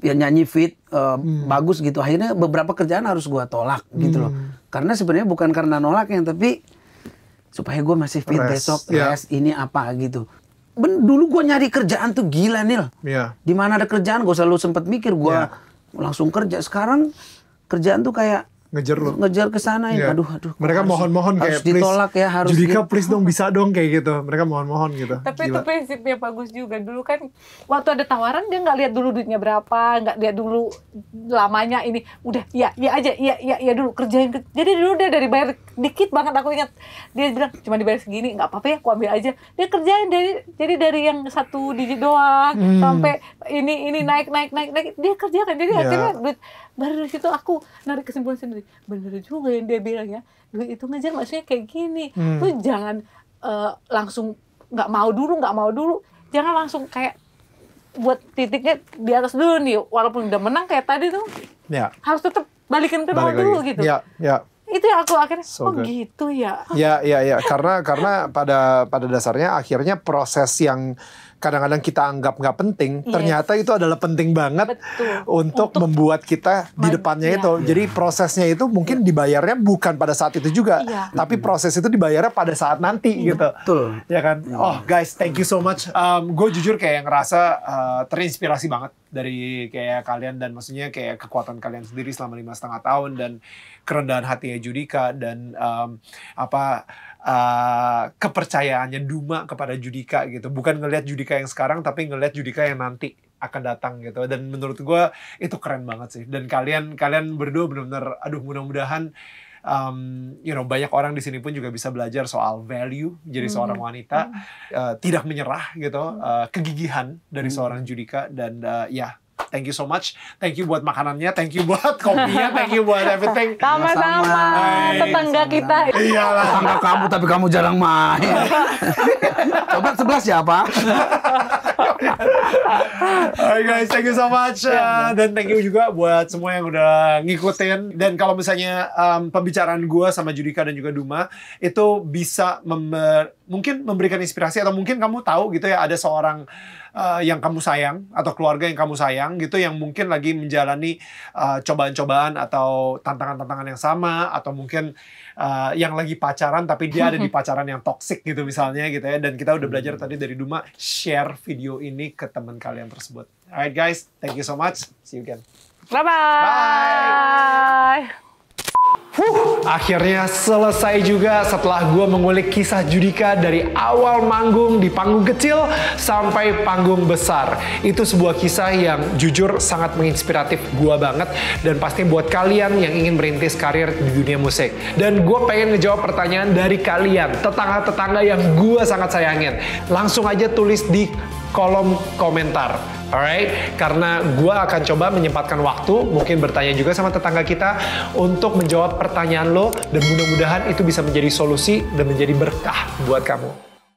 ya nyanyi fit uh, hmm. bagus gitu akhirnya beberapa kerjaan harus gua tolak hmm. gitu loh hmm. karena sebenarnya bukan karena nolak yang tapi supaya gue masih fit rest, besok yeah. rest ini apa gitu ben, dulu gue nyari kerjaan tuh gila nil yeah. di mana ada kerjaan gue selalu sempat mikir gue yeah. langsung kerja sekarang kerjaan tuh kayak ngejar lo ngejar ke sana ya iya. aduh aduh mereka mohon mohon kayak harus ditolak ya harus Judika gitu. please dong bisa (laughs) dong kayak gitu mereka mohon mohon gitu tapi Gila. itu prinsipnya bagus juga dulu kan waktu ada tawaran dia nggak lihat dulu duitnya berapa nggak lihat dulu lamanya ini udah ya ya aja ya ya ya dulu kerjain jadi dulu dia dari bayar dikit banget aku ingat dia bilang cuma dibayar segini nggak apa-apa ya aku ambil aja dia kerjain dari jadi dari yang satu digit doang hmm. sampai ini ini naik naik naik naik dia kerjakan jadi yeah. akhirnya duit baru dari situ aku narik kesimpulan sendiri bener juga yang dia bilang ya duit itu ngejar maksudnya kayak gini hmm. lu jangan uh, langsung nggak mau dulu nggak mau dulu jangan langsung kayak buat titiknya di atas dulu nih walaupun udah menang kayak tadi tuh ya. harus tetap balikin ke Balik dulu gitu ya, ya itu yang aku akhirnya so oh gitu ya ya ya ya karena karena pada pada dasarnya akhirnya proses yang kadang-kadang kita anggap nggak penting yes. ternyata itu adalah penting banget Untuk, untuk membuat kita di depannya ya. itu ya. jadi iya. prosesnya itu mungkin ya. dibayarnya bukan pada saat itu juga ya. tapi proses itu dibayarnya pada saat nanti ya. gitu Betul. ya kan iya. oh guys thank you so much um, gue jujur kayak ngerasa uh, terinspirasi banget dari kayak kalian dan maksudnya kayak kekuatan kalian sendiri selama lima setengah tahun dan kerendahan hatinya Judika dan um, apa uh, kepercayaannya Duma kepada Judika gitu bukan ngelihat Judika yang sekarang tapi ngelihat Judika yang nanti akan datang gitu dan menurut gue itu keren banget sih dan kalian kalian berdua benar-benar aduh mudah-mudahan um, you know banyak orang di sini pun juga bisa belajar soal value jadi hmm. seorang wanita hmm. uh, tidak menyerah gitu hmm. uh, kegigihan dari hmm. seorang Judika dan uh, ya yeah, Thank you so much. Thank you buat makanannya, thank you buat (laughs) kopinya, thank you buat everything. Sama-sama. Tetangga kita. Iyalah, tetangga kamu tapi kamu jarang main. (laughs) Coba sebelas ya Pak. (laughs) Alright guys, thank you so much ya, uh, dan thank you juga buat semua yang udah ngikutin dan kalau misalnya um, pembicaraan gue sama Judika dan juga Duma itu bisa member, mungkin memberikan inspirasi atau mungkin kamu tahu gitu ya ada seorang uh, yang kamu sayang atau keluarga yang kamu sayang gitu yang mungkin lagi menjalani cobaan uh, cobaan-cobaan atau tantangan-tantangan yang sama atau mungkin uh, yang lagi pacaran tapi dia ada di (laughs) pacaran yang toxic gitu misalnya gitu ya. Dan kita udah belajar hmm. tadi dari Duma share video ini ke teman kalian tersebut. Alright guys, thank you so much. See you again. Bye-bye. Bye. Huh, akhirnya selesai juga setelah gue mengulik kisah Judika dari awal manggung di panggung kecil sampai panggung besar. Itu sebuah kisah yang jujur sangat menginspiratif gue banget dan pasti buat kalian yang ingin merintis karir di dunia musik. Dan gue pengen ngejawab pertanyaan dari kalian, tetangga-tetangga yang gue sangat sayangin. Langsung aja tulis di kolom komentar. Alright, karena gue akan coba menyempatkan waktu, mungkin bertanya juga sama tetangga kita untuk menjawab pertanyaan lo, dan mudah-mudahan itu bisa menjadi solusi dan menjadi berkah buat kamu.